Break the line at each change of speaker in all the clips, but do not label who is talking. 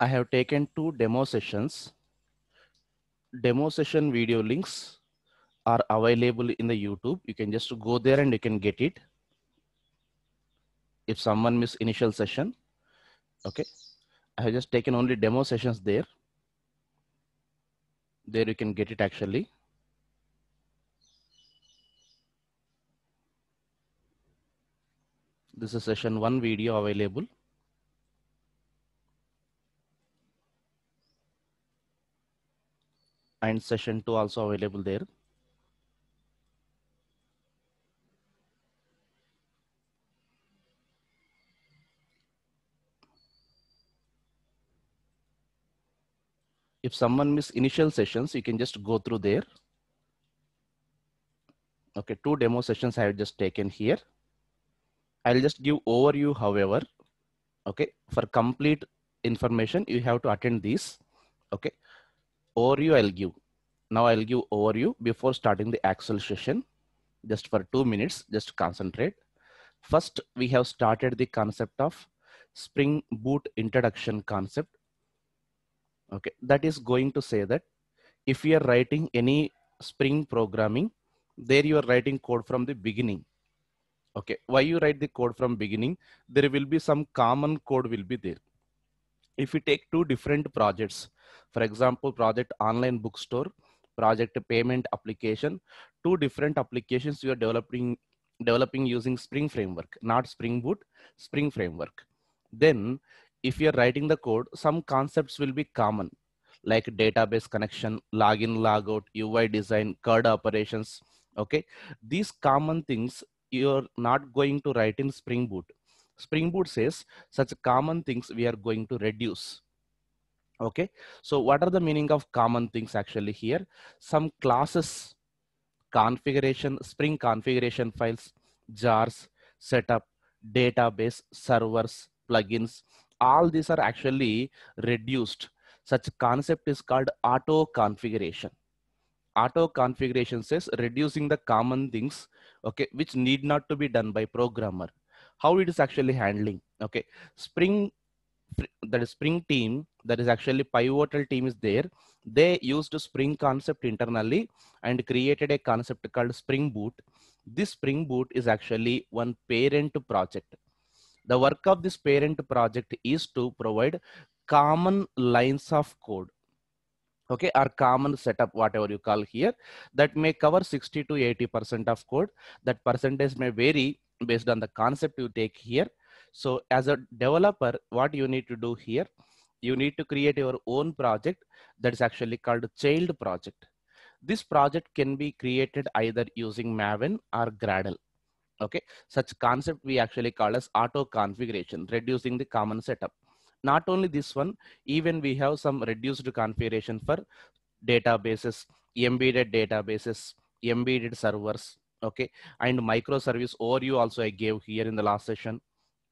I have taken two demo sessions. Demo session video links are available in the YouTube. You can just go there and you can get it. If someone missed initial session, okay. I have just taken only demo sessions there. There you can get it actually. This is session one video available. and session 2 also available there. If someone miss initial sessions, you can just go through there. Okay, two demo sessions I have just taken here. I'll just give overview, however. Okay, for complete information, you have to attend these. Okay over you, I'll give. Now I'll give over you before starting the actual session, just for two minutes, just concentrate. First, we have started the concept of Spring Boot introduction concept. Okay, that is going to say that if you are writing any Spring programming, there you are writing code from the beginning. Okay, why you write the code from beginning? There will be some common code will be there. If you take two different projects, for example, project online bookstore, project payment application, two different applications you are developing, developing using Spring Framework, not Spring Boot, Spring Framework. Then if you're writing the code, some concepts will be common like database connection, login, logout, UI design, CURD operations. Okay. These common things you're not going to write in Spring Boot. Spring Boot says such common things we are going to reduce okay so what are the meaning of common things actually here some classes configuration spring configuration files jars setup database servers plugins all these are actually reduced such concept is called auto configuration auto configuration says reducing the common things okay which need not to be done by programmer how it is actually handling okay spring that is spring team that is actually pivotal is there they used spring concept internally and created a concept called spring boot this spring boot is actually one parent project the work of this parent project is to provide common lines of code okay or common setup whatever you call here that may cover 60 to 80 percent of code that percentage may vary based on the concept you take here so as a developer what you need to do here you need to create your own project that is actually called child project. This project can be created either using Maven or Gradle. Okay, such concept we actually call as auto configuration, reducing the common setup. Not only this one, even we have some reduced configuration for databases, embedded databases, embedded servers, okay, and microservice or you also I gave here in the last session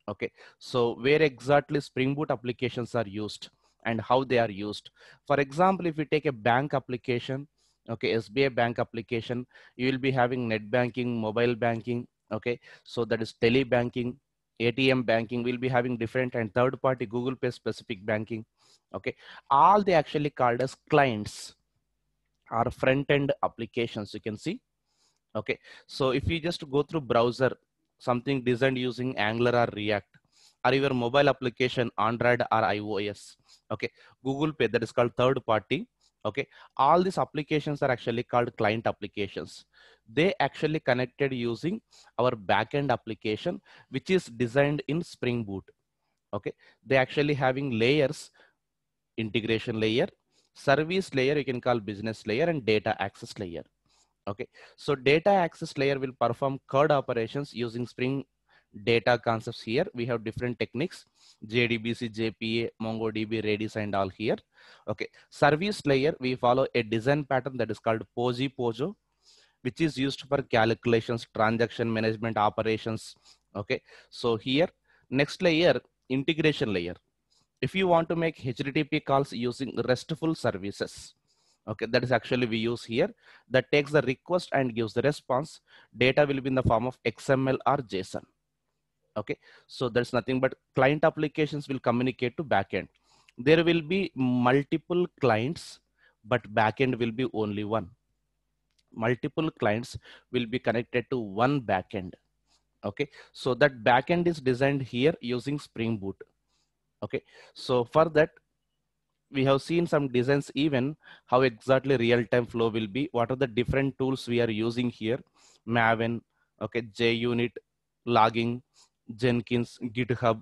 Okay, so where exactly Spring Boot applications are used and how they are used. For example, if we take a bank application, okay, SBA bank application, you will be having net banking, mobile banking, okay, so that is tele banking, ATM banking, we'll be having different and third party Google Pay specific banking, okay. All they actually called as clients are front end applications, you can see okay so if you just go through browser something designed using Angular or React or your mobile application Android or iOS. Okay, Google Pay that is called third party. Okay, all these applications are actually called client applications. They actually connected using our backend application, which is designed in Spring Boot. Okay, they actually having layers, integration layer, service layer, you can call business layer and data access layer. Okay, so data access layer will perform CURD operations using Spring data concepts here. We have different techniques, JDBC, JPA, MongoDB, Redis, and all here. Okay, service layer, we follow a design pattern that is called POSI POJO, which is used for calculations, transaction management operations. Okay, so here, next layer, integration layer. If you want to make HTTP calls using RESTful services, okay that is actually we use here that takes the request and gives the response data will be in the form of xml or json okay so there's nothing but client applications will communicate to backend there will be multiple clients but backend will be only one multiple clients will be connected to one backend okay so that backend is designed here using spring boot okay so for that we have seen some designs even how exactly real-time flow will be. What are the different tools we are using here? Maven, okay, JUnit, logging, Jenkins, GitHub,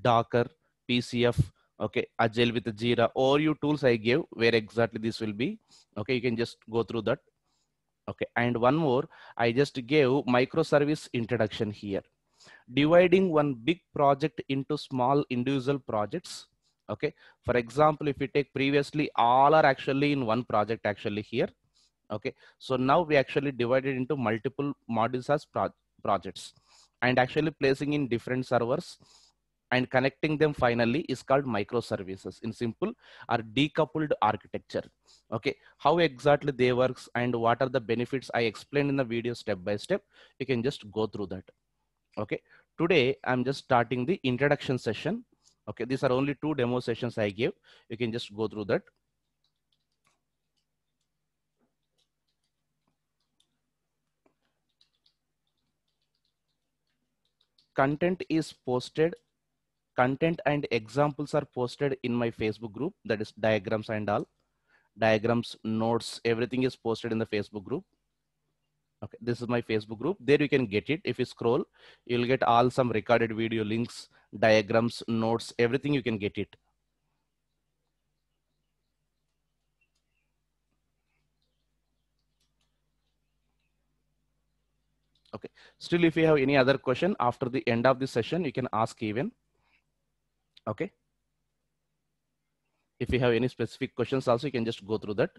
Docker, PCF, okay, Agile with Jira, all you tools I gave where exactly this will be. Okay, you can just go through that. Okay, and one more, I just gave microservice introduction here. Dividing one big project into small individual projects okay for example if we take previously all are actually in one project actually here okay so now we actually divided into multiple modules as pro projects and actually placing in different servers and connecting them finally is called microservices in simple or decoupled architecture okay how exactly they works and what are the benefits i explained in the video step by step you can just go through that okay today i'm just starting the introduction session Okay, these are only two demo sessions I gave. You can just go through that. Content is posted. Content and examples are posted in my Facebook group. That is diagrams and all. Diagrams, notes, everything is posted in the Facebook group okay this is my facebook group there you can get it if you scroll you'll get all some recorded video links diagrams, notes, everything you can get it. Okay. Still, if you have any other question after the end of the session, you can ask even. Okay. If you have any specific questions also, you can just go through that.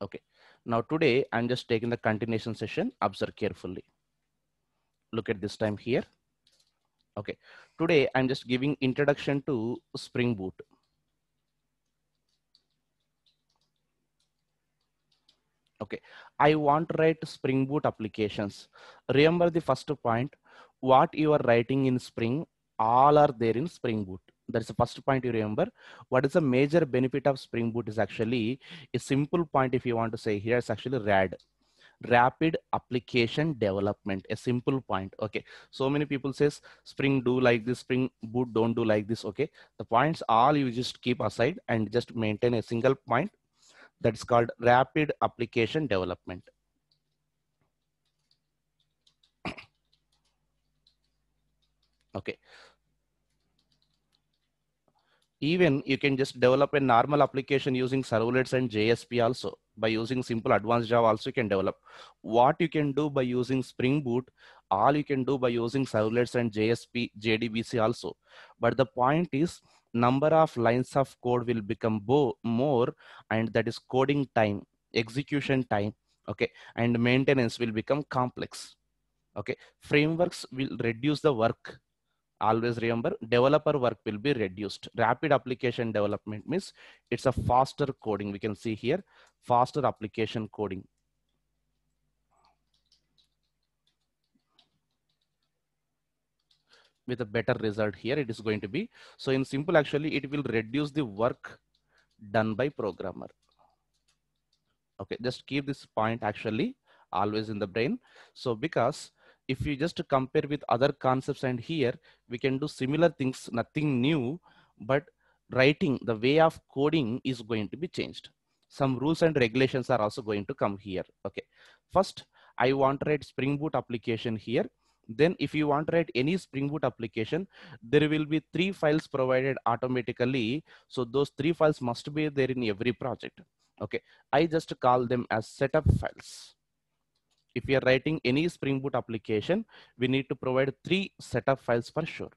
Okay. Now today, I'm just taking the continuation session. Observe carefully look at this time here. Okay, today I'm just giving introduction to Spring Boot. Okay, I want to write Spring Boot applications. Remember the first point, what you are writing in Spring, all are there in Spring Boot that's the first point you remember what is the major benefit of spring boot is actually a simple point if you want to say here it's actually rad rapid application development a simple point okay so many people says spring do like this spring boot don't do like this okay the points all you just keep aside and just maintain a single point that's called rapid application development okay even you can just develop a normal application using servlets and JSP also by using simple advanced Java also you can develop. What you can do by using Spring Boot, all you can do by using servlets and JSP, JDBC also. But the point is number of lines of code will become more and that is coding time, execution time, okay, and maintenance will become complex. Okay, frameworks will reduce the work always remember developer work will be reduced rapid application development means it's a faster coding we can see here faster application coding with a better result here it is going to be so in simple actually it will reduce the work done by programmer okay just keep this point actually always in the brain so because if you just compare with other concepts and here we can do similar things nothing new but writing the way of coding is going to be changed some rules and regulations are also going to come here okay first i want to write spring boot application here then if you want to write any spring boot application there will be three files provided automatically so those three files must be there in every project okay i just call them as setup files if we are writing any Spring Boot application, we need to provide three setup files for sure.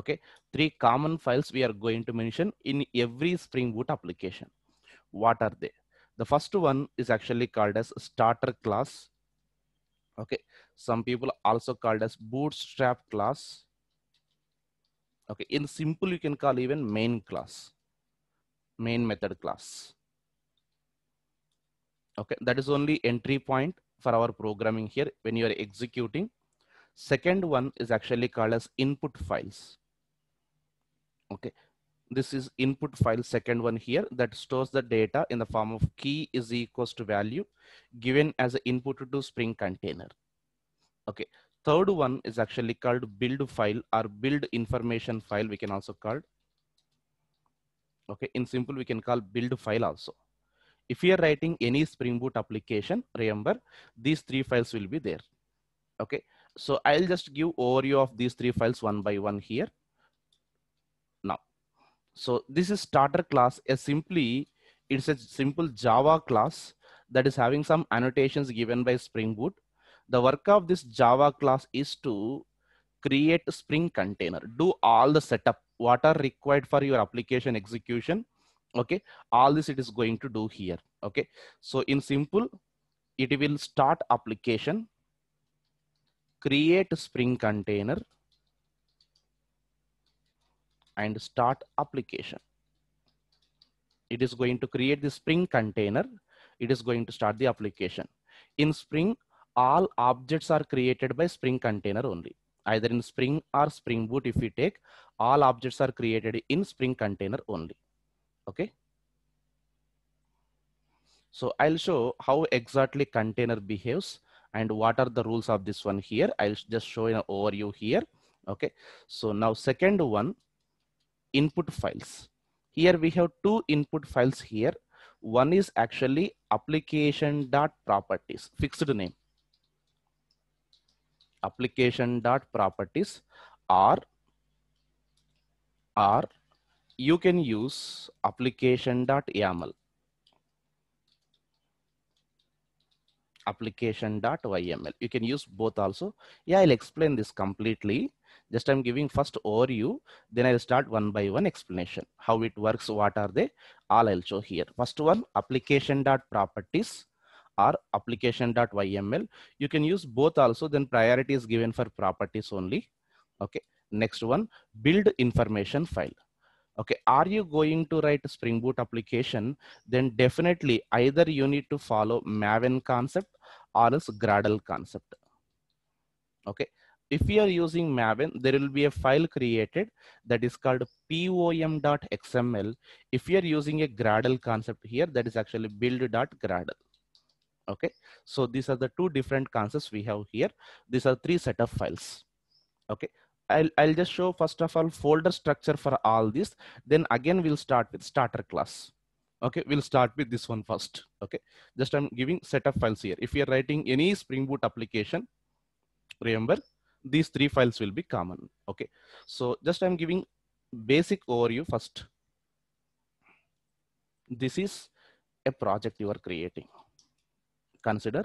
Okay, three common files we are going to mention in every Spring Boot application. What are they? The first one is actually called as starter class. Okay, some people also called as bootstrap class. Okay, in simple, you can call even main class, main method class okay that is only entry point for our programming here when you are executing. Second one is actually called as input files. Okay, this is input file second one here that stores the data in the form of key is equals to value given as an input to spring container. Okay, third one is actually called build file or build information file we can also call. Okay, in simple we can call build file also. If you are writing any Spring Boot application, remember these three files will be there. Okay, so I'll just give overview of these three files one by one here. Now, so this is starter class is simply, it's a simple Java class that is having some annotations given by Spring Boot. The work of this Java class is to create Spring container, do all the setup, what are required for your application execution okay all this it is going to do here okay so in simple it will start application create spring container and start application it is going to create the spring container it is going to start the application in spring all objects are created by spring container only either in spring or spring boot if we take all objects are created in spring container only Okay. So I'll show how exactly container behaves and what are the rules of this one here. I'll just show an overview here. Okay. So now second one, input files. Here we have two input files here. One is actually application dot properties fixed name. Application dot properties or, are you can use application.yaml. application.yml. You can use both also. Yeah, I'll explain this completely. Just I'm giving first overview, then I'll start one by one explanation. How it works, what are they, all I'll show here. First one, application.properties or application.yml. You can use both also, then priority is given for properties only. Okay, next one, build information file okay are you going to write a spring boot application then definitely either you need to follow maven concept or else gradle concept okay if you are using maven there will be a file created that is called pom.xml if you are using a gradle concept here that is actually build.gradle okay so these are the two different concepts we have here these are three set of files okay I'll, I'll just show first of all folder structure for all this. Then again, we'll start with starter class. Okay, we'll start with this one first. Okay, just I'm giving set of files here. If you're writing any Spring Boot application, remember these three files will be common. Okay, so just I'm giving basic overview first. This is a project you are creating. Consider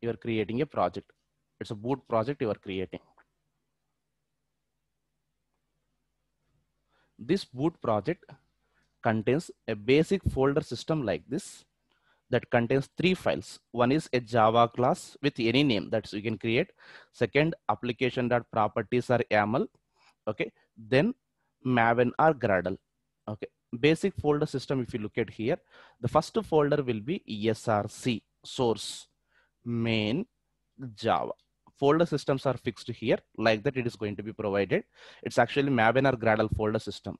you are creating a project. It's a boot project you are creating. This boot project contains a basic folder system like this that contains three files. One is a Java class with any name that you can create. Second, application.properties or YAML. Okay. Then Maven or Gradle. Okay. Basic folder system, if you look at here, the first folder will be ESRC source main Java folder systems are fixed here like that it is going to be provided. It's actually Maven or Gradle folder system.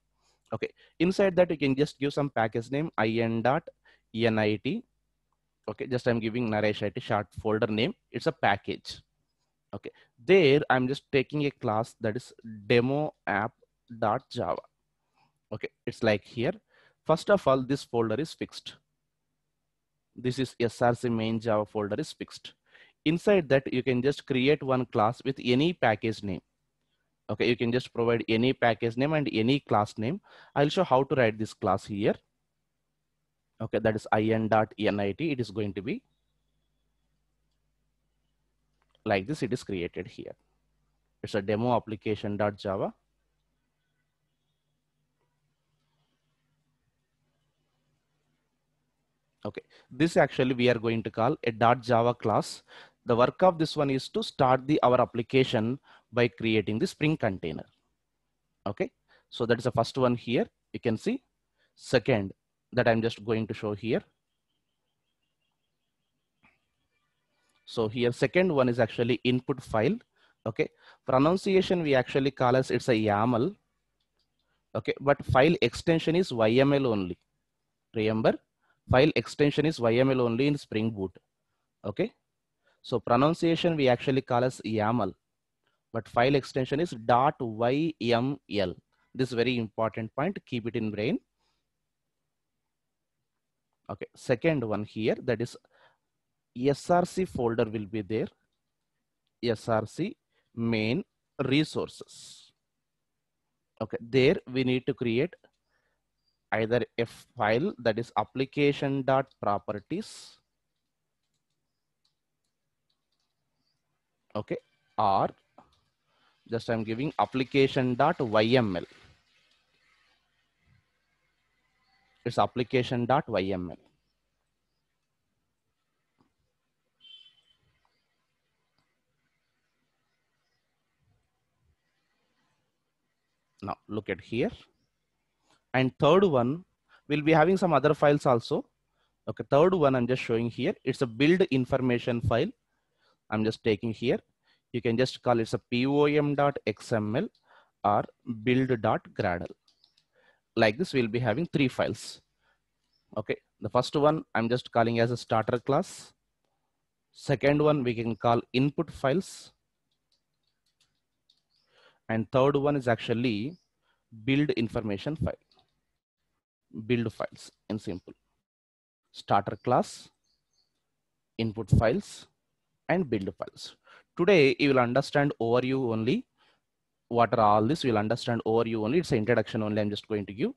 Okay, inside that you can just give some package name in dot enit. Okay, just I'm giving Naresh IT short folder name. It's a package. Okay, there I'm just taking a class that is demo app dot java. Okay, it's like here. First of all, this folder is fixed. This is src main java folder is fixed inside that you can just create one class with any package name okay you can just provide any package name and any class name i'll show how to write this class here okay that is in dot nit it is going to be like this it is created here it's a demo application dot java okay this actually we are going to call a dot java class the work of this one is to start the our application by creating the spring container. Okay, so that is the first one here. You can see second that I'm just going to show here. So here second one is actually input file. Okay, pronunciation we actually call as it's a YAML. Okay, but file extension is YML only. Remember, file extension is YML only in Spring Boot. Okay, so pronunciation we actually call as YAML, but file extension is .yml. This very important point, keep it in brain. Okay, second one here, that is SRC folder will be there. SRC main resources. Okay, there we need to create either a file that is application dot properties okay or just i'm giving application dot yml it's application dot yml now look at here and third one we'll be having some other files also okay third one i'm just showing here it's a build information file I'm just taking here. You can just call it a pom.xml or build.gradle. Like this, we'll be having three files. Okay, the first one I'm just calling as a starter class. Second one we can call input files. And third one is actually build information file. Build files in simple. Starter class, input files, and build files. Today, you will understand overview only. What are all this? We will understand overview only. It's an introduction only. I'm just going to give.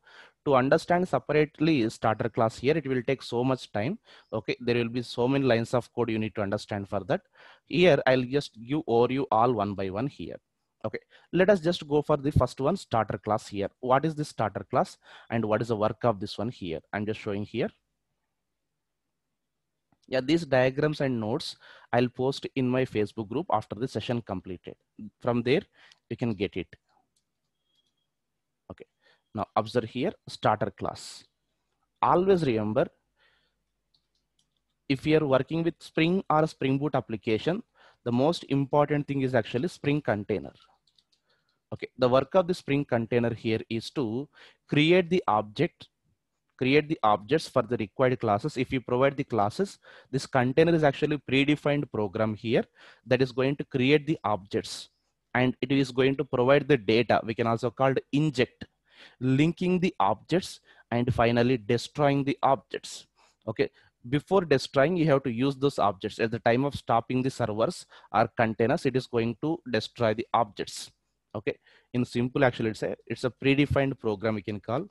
To understand separately starter class here, it will take so much time. Okay, there will be so many lines of code you need to understand for that. Here, I'll just give overview all one by one here. Okay, let us just go for the first one starter class here. What is this starter class and what is the work of this one here? I'm just showing here yeah these diagrams and notes i'll post in my facebook group after the session completed from there you can get it okay now observe here starter class always remember if you are working with spring or spring boot application the most important thing is actually spring container okay the work of the spring container here is to create the object create the objects for the required classes. If you provide the classes, this container is actually predefined program here that is going to create the objects and it is going to provide the data. We can also called inject, linking the objects and finally destroying the objects. Okay, before destroying, you have to use those objects. At the time of stopping the servers or containers, it is going to destroy the objects. Okay, in simple, actually, it's a, it's a predefined program we can call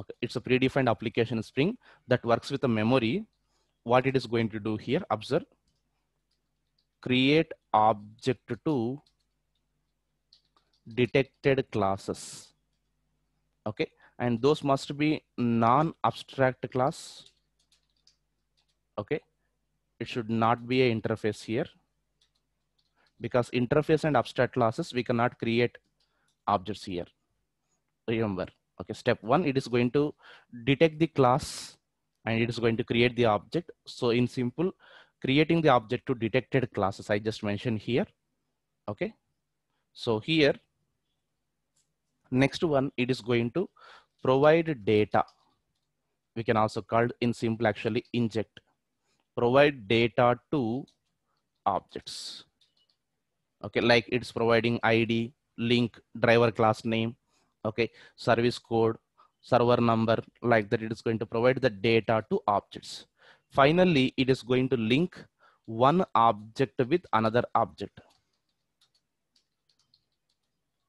Okay, it's a predefined application Spring that works with a memory. What it is going to do here, observe, create object to detected classes. Okay, and those must be non-abstract class. Okay, it should not be a interface here because interface and abstract classes, we cannot create objects here. Remember, okay step one it is going to detect the class and it is going to create the object so in simple creating the object to detected classes i just mentioned here okay so here next one it is going to provide data we can also call in simple actually inject provide data to objects okay like it's providing id link driver class name okay service code server number like that it is going to provide the data to objects finally it is going to link one object with another object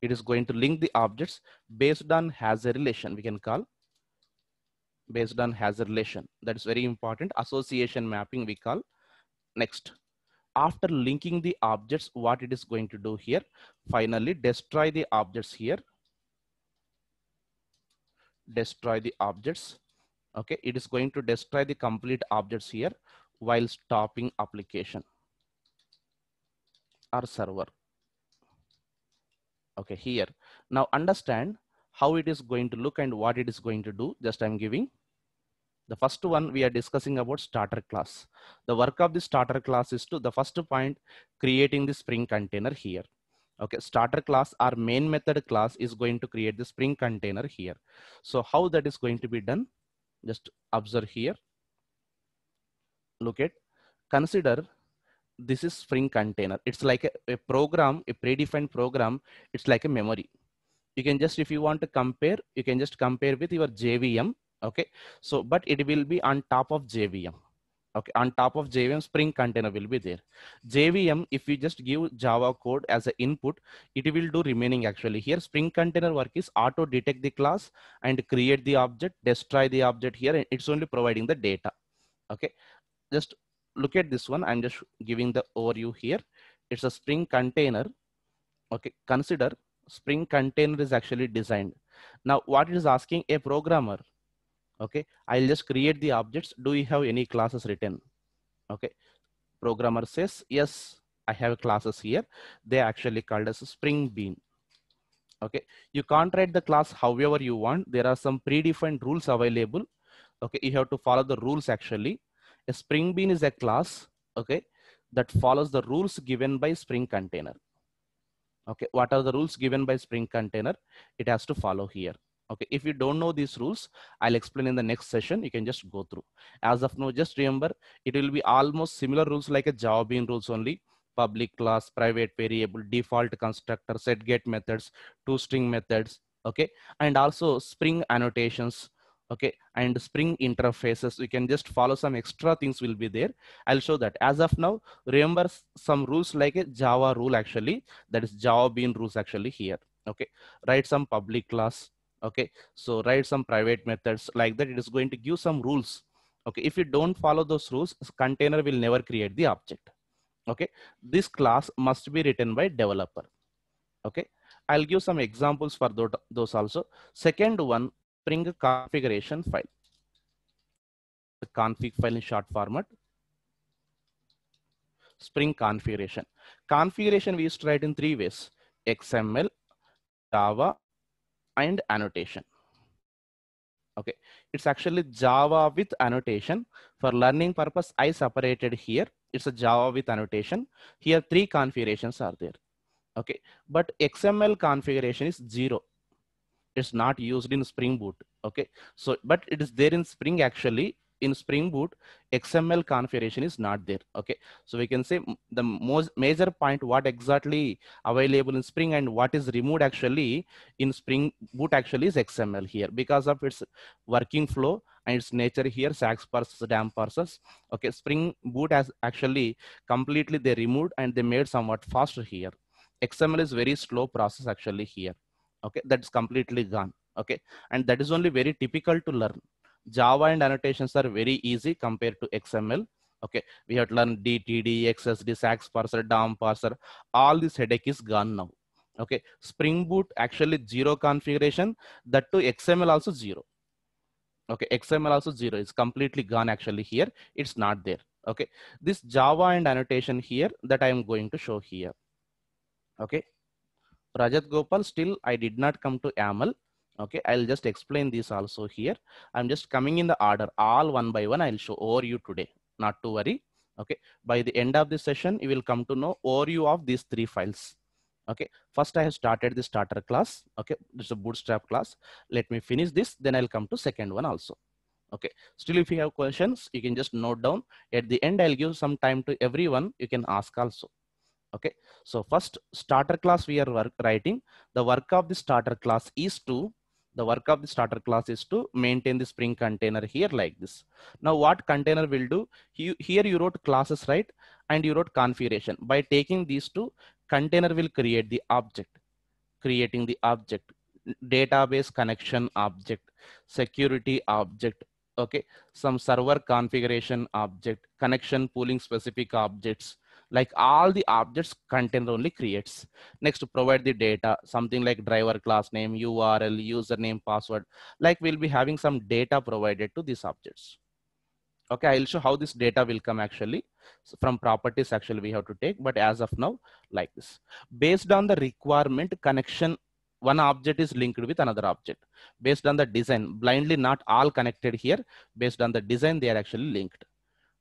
it is going to link the objects based on has a relation we can call based on has a relation that is very important association mapping we call next after linking the objects what it is going to do here finally destroy the objects here destroy the objects. Okay, it is going to destroy the complete objects here while stopping application or server. Okay, here. Now understand how it is going to look and what it is going to do. Just I'm giving the first one we are discussing about starter class. The work of the starter class is to the first point, creating the Spring container here okay starter class our main method class is going to create the spring container here so how that is going to be done just observe here look at consider this is spring container it's like a, a program a predefined program it's like a memory you can just if you want to compare you can just compare with your jvm okay so but it will be on top of jvm okay on top of jvm spring container will be there jvm if you just give java code as an input it will do remaining actually here spring container work is auto detect the class and create the object destroy the object here and it's only providing the data okay just look at this one i'm just giving the overview here it's a spring container okay consider spring container is actually designed now what it is asking a programmer okay i'll just create the objects do we have any classes written okay programmer says yes i have classes here they actually called as spring bean okay you can't write the class however you want there are some predefined rules available okay you have to follow the rules actually a spring bean is a class okay that follows the rules given by spring container okay what are the rules given by spring container it has to follow here Okay, if you don't know these rules, I'll explain in the next session. You can just go through. As of now, just remember, it will be almost similar rules like a Java Bean rules only. Public class, private variable, default constructor, set get methods, two string methods. Okay, and also spring annotations. Okay, and spring interfaces. You can just follow some extra things will be there. I'll show that. As of now, remember some rules like a Java rule actually. That is Java Bean rules actually here. Okay, write some public class okay so write some private methods like that it is going to give some rules okay if you don't follow those rules container will never create the object okay this class must be written by developer okay i'll give some examples for those also second one bring a configuration file the config file in short format spring configuration configuration we used to write in three ways xml java and annotation. Okay, it's actually Java with annotation. For learning purpose, I separated here. It's a Java with annotation. Here, three configurations are there. Okay, but XML configuration is zero. It's not used in Spring Boot. Okay, so but it is there in Spring actually in Spring Boot, XML configuration is not there. Okay, so we can say the most major point what exactly available in Spring and what is removed actually in Spring Boot actually is XML here because of its working flow and its nature here, SAX parsers, DAM parsers. Okay, Spring Boot has actually completely they removed and they made somewhat faster here. XML is very slow process actually here. Okay, that's completely gone okay and that is only very typical to learn Java and annotations are very easy compared to XML. Okay, we have learned DTD, XSD, SAX parser, DOM parser. All this headache is gone now. Okay, Spring Boot actually zero configuration. That to XML also zero. Okay, XML also zero is completely gone actually here. It's not there. Okay, this Java and annotation here that I am going to show here. Okay, Rajat Gopal still I did not come to YAML okay i'll just explain this also here i'm just coming in the order all one by one i'll show over you today not to worry okay by the end of this session you will come to know you of these three files okay first i have started the starter class okay it's a bootstrap class let me finish this then i'll come to second one also okay still if you have questions you can just note down at the end i'll give some time to everyone you can ask also okay so first starter class we are writing the work of the starter class is to the work of the starter class is to maintain the spring container here like this. Now what container will do, here you wrote classes, right? And you wrote configuration. By taking these two, container will create the object, creating the object, database connection object, security object, okay? Some server configuration object, connection pooling specific objects, like all the objects container only creates next to provide the data something like driver class name url username password like we'll be having some data provided to these objects okay i'll show how this data will come actually so from properties actually we have to take but as of now like this based on the requirement connection one object is linked with another object based on the design blindly not all connected here based on the design they are actually linked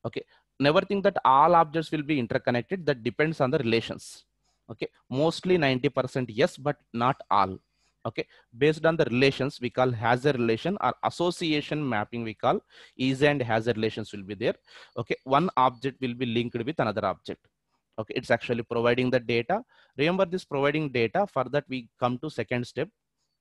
okay never think that all objects will be interconnected. That depends on the relations. Okay. Mostly 90% yes, but not all. Okay. Based on the relations, we call has a relation or association mapping we call is and has a relations will be there. Okay. One object will be linked with another object okay it's actually providing the data remember this providing data for that we come to second step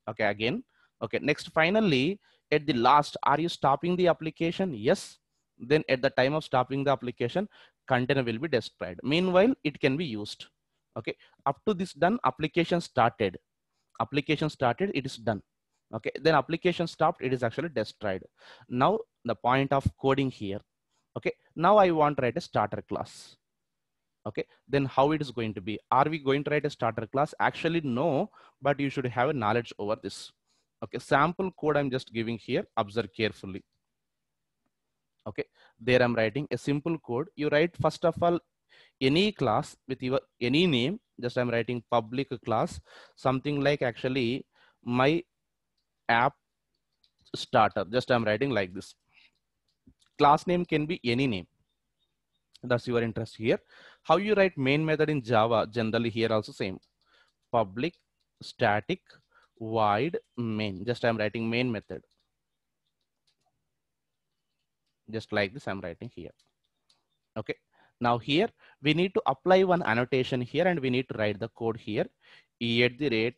okay again okay next finally at the last are you stopping the application yes then at the time of stopping the application container will be destroyed meanwhile it can be used okay up to this done application started application started it is done okay then application stopped it is actually destroyed now the point of coding here okay now i want to write a starter class okay then how it is going to be are we going to write a starter class actually no but you should have a knowledge over this okay sample code i'm just giving here observe carefully okay there i'm writing a simple code you write first of all any class with your any name just i'm writing public class something like actually my app starter just i'm writing like this class name can be any name that's your interest here how you write main method in java generally here also same public static void main just i'm writing main method just like this I'm writing here. Okay. Now here we need to apply one annotation here and we need to write the code here at the rate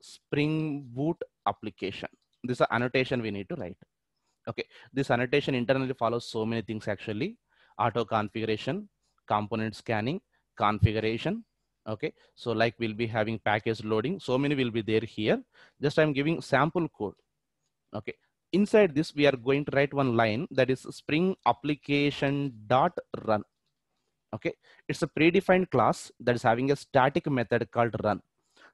spring boot application. This is annotation we need to write. Okay. This annotation internally follows so many things actually auto configuration, component scanning, configuration. Okay. So like we'll be having package loading. So many will be there here. Just I'm giving sample code. Okay inside this, we are going to write one line that is spring application dot run. Okay, it's a predefined class that is having a static method called run.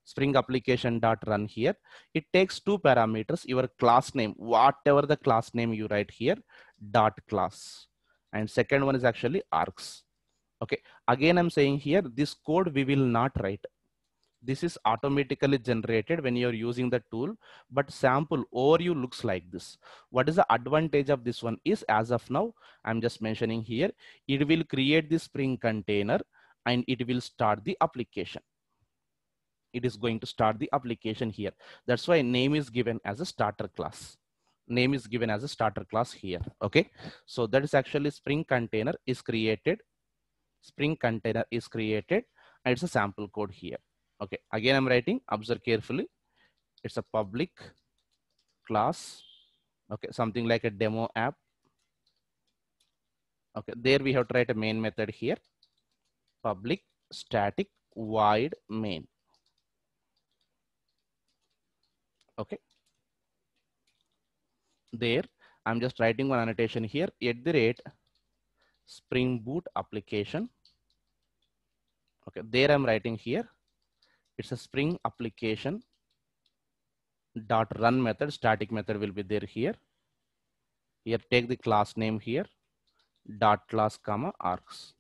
Spring application dot run here. It takes two parameters, your class name, whatever the class name you write here, dot class. And second one is actually args. Okay, again, I'm saying here, this code we will not write this is automatically generated when you're using the tool but sample overview looks like this what is the advantage of this one is as of now i'm just mentioning here it will create the spring container and it will start the application it is going to start the application here that's why name is given as a starter class name is given as a starter class here okay so that is actually spring container is created spring container is created and it's a sample code here Okay, again I'm writing, observe carefully. It's a public class. Okay, something like a demo app. Okay, there we have tried a main method here. Public static void main. Okay. There, I'm just writing one annotation here. At the rate Spring Boot application. Okay, there I'm writing here it's a spring application dot run method static method will be there here here take the class name here dot class comma arcs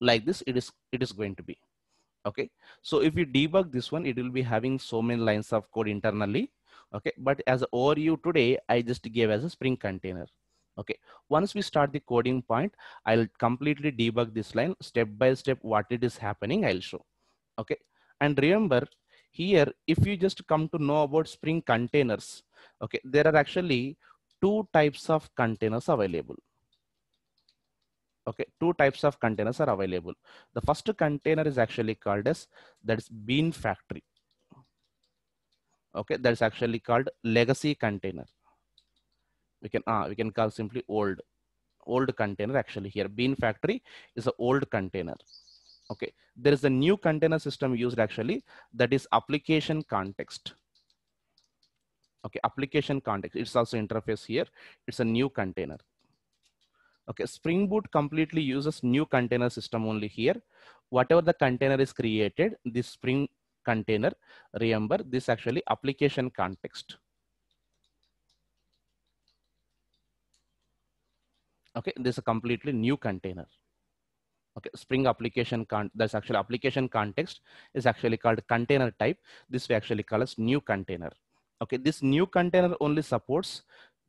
like this it is it is going to be okay so if you debug this one it will be having so many lines of code internally okay but as overview today i just gave as a spring container okay once we start the coding point i'll completely debug this line step by step what it is happening i'll show okay and remember here, if you just come to know about Spring containers, okay, there are actually two types of containers available. Okay, two types of containers are available. The first container is actually called as that's bean factory. Okay, that's actually called legacy container. We can ah, we can call simply old old container actually here bean factory is an old container Okay, there is a new container system used actually that is application context. Okay, application context. It's also interface here. It's a new container. Okay, Spring Boot completely uses new container system only here. Whatever the container is created, this Spring container, remember this actually application context. Okay, this is a completely new container okay spring application con that's actually application context is actually called container type this we actually call as new container okay this new container only supports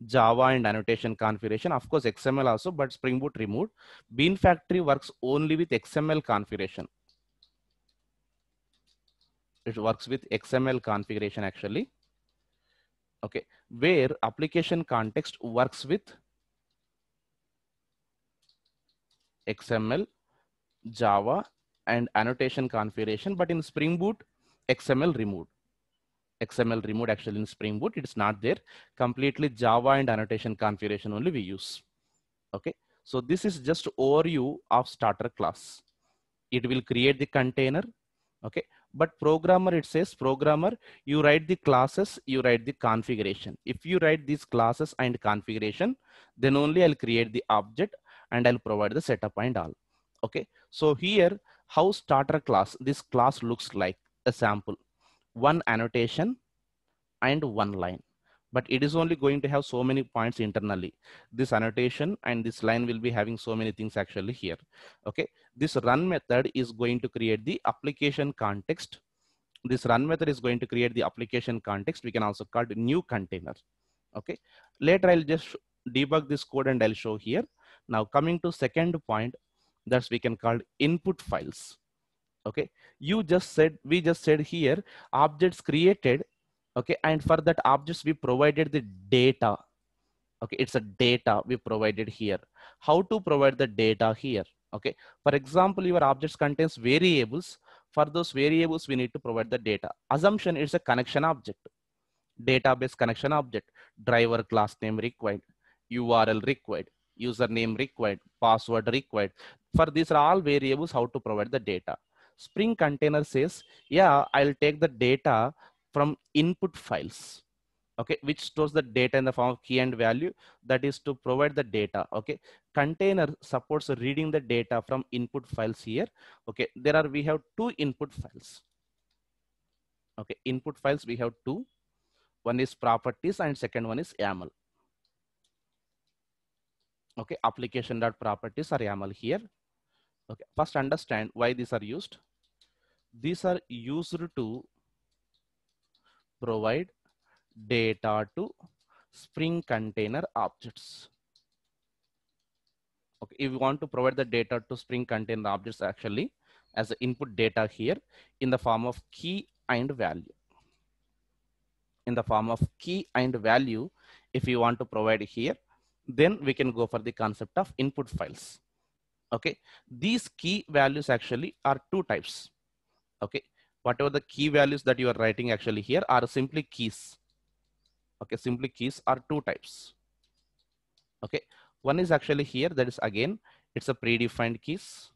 java and annotation configuration of course xml also but spring boot removed bean factory works only with xml configuration it works with xml configuration actually okay where application context works with XML Java, and annotation configuration, but in Spring Boot, XML removed. XML removed actually in Spring Boot, it's not there. Completely Java and annotation configuration only we use. Okay, so this is just overview of starter class. It will create the container. Okay, but programmer it says programmer you write the classes you write the configuration if you write these classes and configuration then only i'll create the object and i'll provide the setup and all Okay, so here how starter class, this class looks like a sample, one annotation and one line, but it is only going to have so many points internally. This annotation and this line will be having so many things actually here. Okay, this run method is going to create the application context. This run method is going to create the application context. We can also call it new container. Okay, later I'll just debug this code and I'll show here. Now coming to second point, that's we can call input files okay you just said we just said here objects created okay and for that objects we provided the data okay it's a data we provided here how to provide the data here okay for example your objects contains variables for those variables we need to provide the data assumption is a connection object database connection object driver class name required url required username required, password required. For these are all variables how to provide the data. Spring container says, yeah, I'll take the data from input files, okay, which stores the data in the form of key and value. That is to provide the data, okay. Container supports reading the data from input files here. Okay, there are, we have two input files. Okay, input files, we have two. One is properties and second one is YAML. Okay, application dot properties are YAML here. Okay, first understand why these are used. These are used to provide data to Spring container objects. Okay, if you want to provide the data to Spring container objects actually as the input data here in the form of key and value. In the form of key and value, if you want to provide here, then we can go for the concept of input files. Okay, these key values actually are two types. Okay, whatever the key values that you are writing actually here are simply keys. Okay, simply keys are two types. Okay, one is actually here that is again, it's a predefined keys.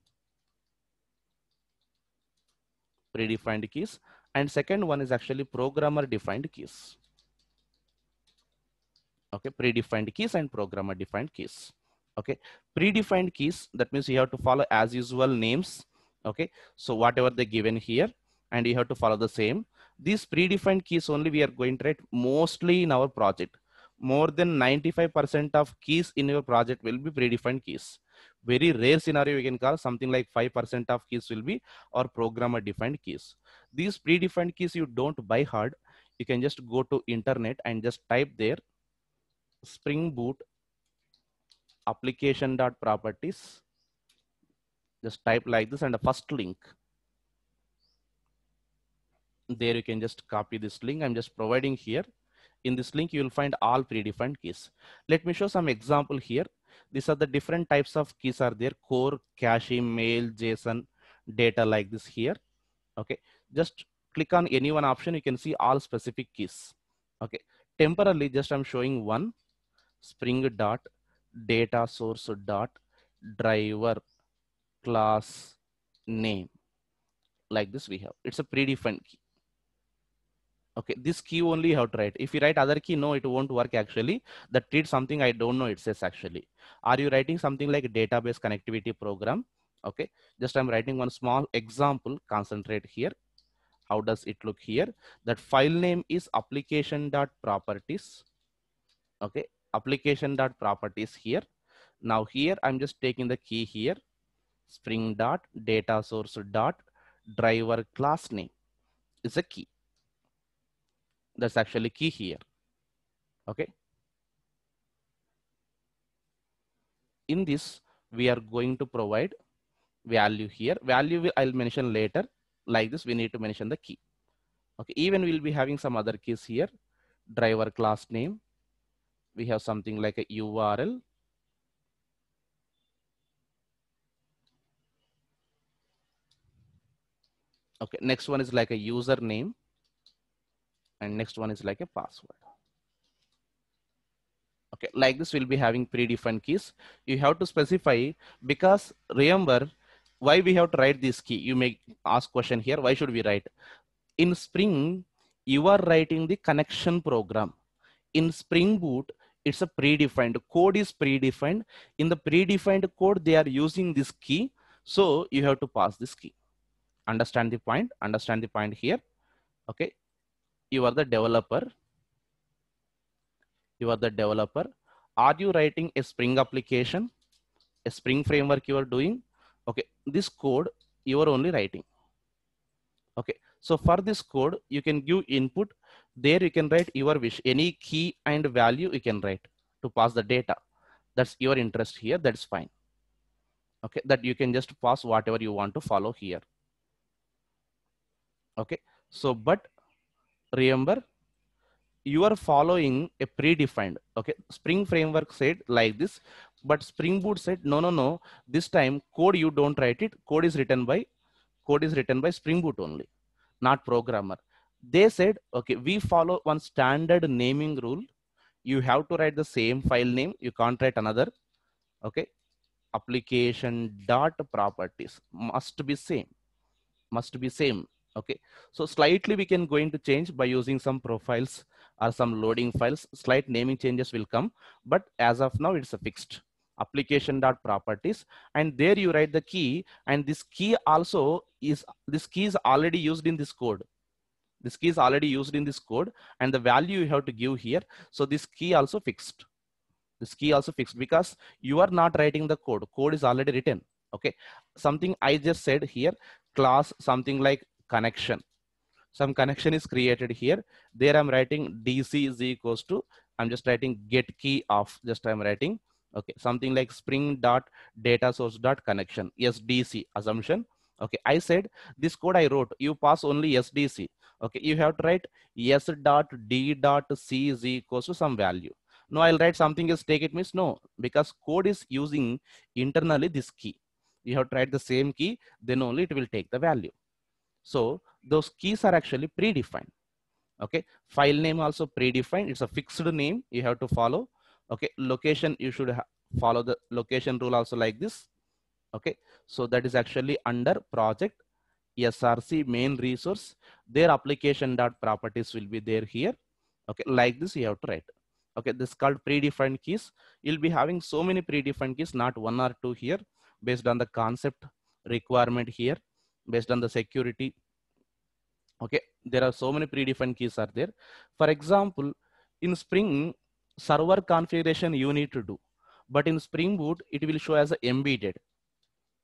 Predefined keys and second one is actually programmer defined keys okay predefined keys and programmer defined keys okay predefined keys that means you have to follow as usual names okay so whatever they given here and you have to follow the same these predefined keys only we are going to write mostly in our project more than 95% of keys in your project will be predefined keys very rare scenario you can call something like 5% of keys will be or programmer defined keys these predefined keys you don't buy hard you can just go to internet and just type there Spring Boot application dot properties. Just type like this and the first link. There you can just copy this link. I'm just providing here. In this link, you will find all predefined keys. Let me show some example here. These are the different types of keys are there. Core, cache, mail, JSON, data like this here. Okay, just click on any one option. You can see all specific keys. Okay, temporarily just I'm showing one spring dot data source dot driver class name like this we have it's a predefined key okay this key only you have to write if you write other key no it won't work actually that treats something i don't know it says actually are you writing something like database connectivity program okay just i'm writing one small example concentrate here how does it look here that file name is application dot properties okay application dot properties here. Now here I'm just taking the key here, spring dot data source dot driver class name is a key. That's actually key here. Okay. In this, we are going to provide value here. Value will, I'll mention later. Like this, we need to mention the key. Okay, even we'll be having some other keys here. Driver class name, we have something like a URL. Okay, next one is like a username and next one is like a password. Okay, like this we'll be having predefined keys. You have to specify because remember why we have to write this key. You may ask question here, why should we write? In Spring, you are writing the connection program. In Spring Boot, it's a predefined code is predefined in the predefined code they are using this key so you have to pass this key understand the point understand the point here okay you are the developer you are the developer are you writing a spring application a spring framework you are doing okay this code you are only writing okay so for this code you can give input there you can write your wish any key and value you can write to pass the data that's your interest here that's fine okay that you can just pass whatever you want to follow here okay so but remember you are following a predefined okay spring framework said like this but spring boot said no no no this time code you don't write it code is written by code is written by spring boot only not programmer they said, okay, we follow one standard naming rule. You have to write the same file name. You can't write another. Okay. Application dot properties must be same. Must be same. Okay. So slightly we can go into change by using some profiles or some loading files. Slight naming changes will come, but as of now, it's fixed application dot properties and there you write the key and this key also is this key is already used in this code this key is already used in this code and the value you have to give here. So this key also fixed. This key also fixed because you are not writing the code. Code is already written. Okay. Something I just said here, class, something like connection. Some connection is created here. There I'm writing DC is equals to, I'm just writing get key of, just I'm writing okay something like spring dot data source dot connection sdc assumption okay i said this code i wrote you pass only sdc Okay, you have to write s dot d dot c is equals to some value. No, I'll write something else, take it means no, because code is using internally this key. You have to write the same key, then only it will take the value. So those keys are actually predefined. Okay, file name also predefined. It's a fixed name you have to follow. Okay, location you should follow the location rule also like this. Okay, so that is actually under project src main resource their application dot properties will be there here okay like this you have to write okay this called predefined keys you'll be having so many predefined keys not one or two here based on the concept requirement here based on the security okay there are so many predefined keys are there for example in spring server configuration you need to do but in spring boot it will show as embedded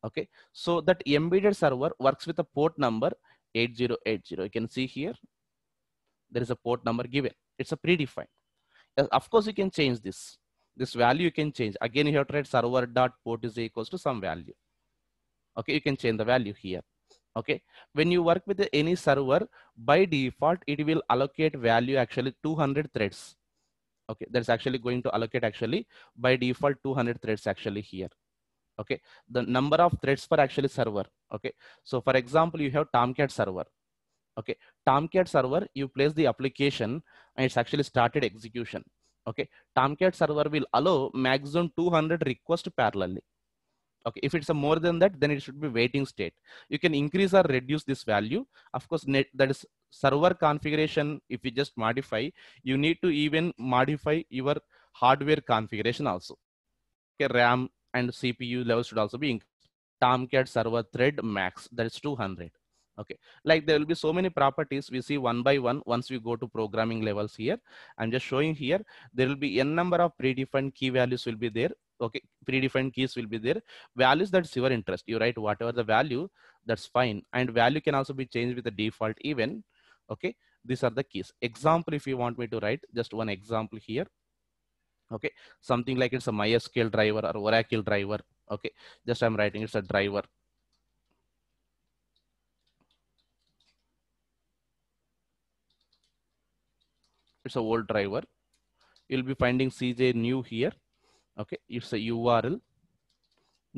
Okay, so that embedded server works with a port number 8080. You can see here, there is a port number given. It's a predefined. Uh, of course, you can change this. This value you can change. Again, you have to write server dot port is equals to some value. Okay, you can change the value here. Okay, when you work with any server, by default, it will allocate value actually 200 threads okay that's actually going to allocate actually by default 200 threads actually here okay the number of threads per actually server okay so for example you have tomcat server okay tomcat server you place the application and it's actually started execution okay tomcat server will allow maximum 200 requests parallelly okay if it's a more than that then it should be waiting state you can increase or reduce this value of course net, that is server configuration if you just modify you need to even modify your hardware configuration also okay ram and CPU levels should also be increased. Tomcat server thread max, that is 200. Okay, like there will be so many properties we see one by one once we go to programming levels here. I'm just showing here, there will be n number of predefined key values will be there. Okay, predefined keys will be there. Values that's your interest. You write whatever the value, that's fine. And value can also be changed with the default even. Okay, these are the keys. Example, if you want me to write just one example here okay something like it's a mysql driver or oracle driver okay just i'm writing it's a driver it's a old driver you'll be finding cj new here okay it's a url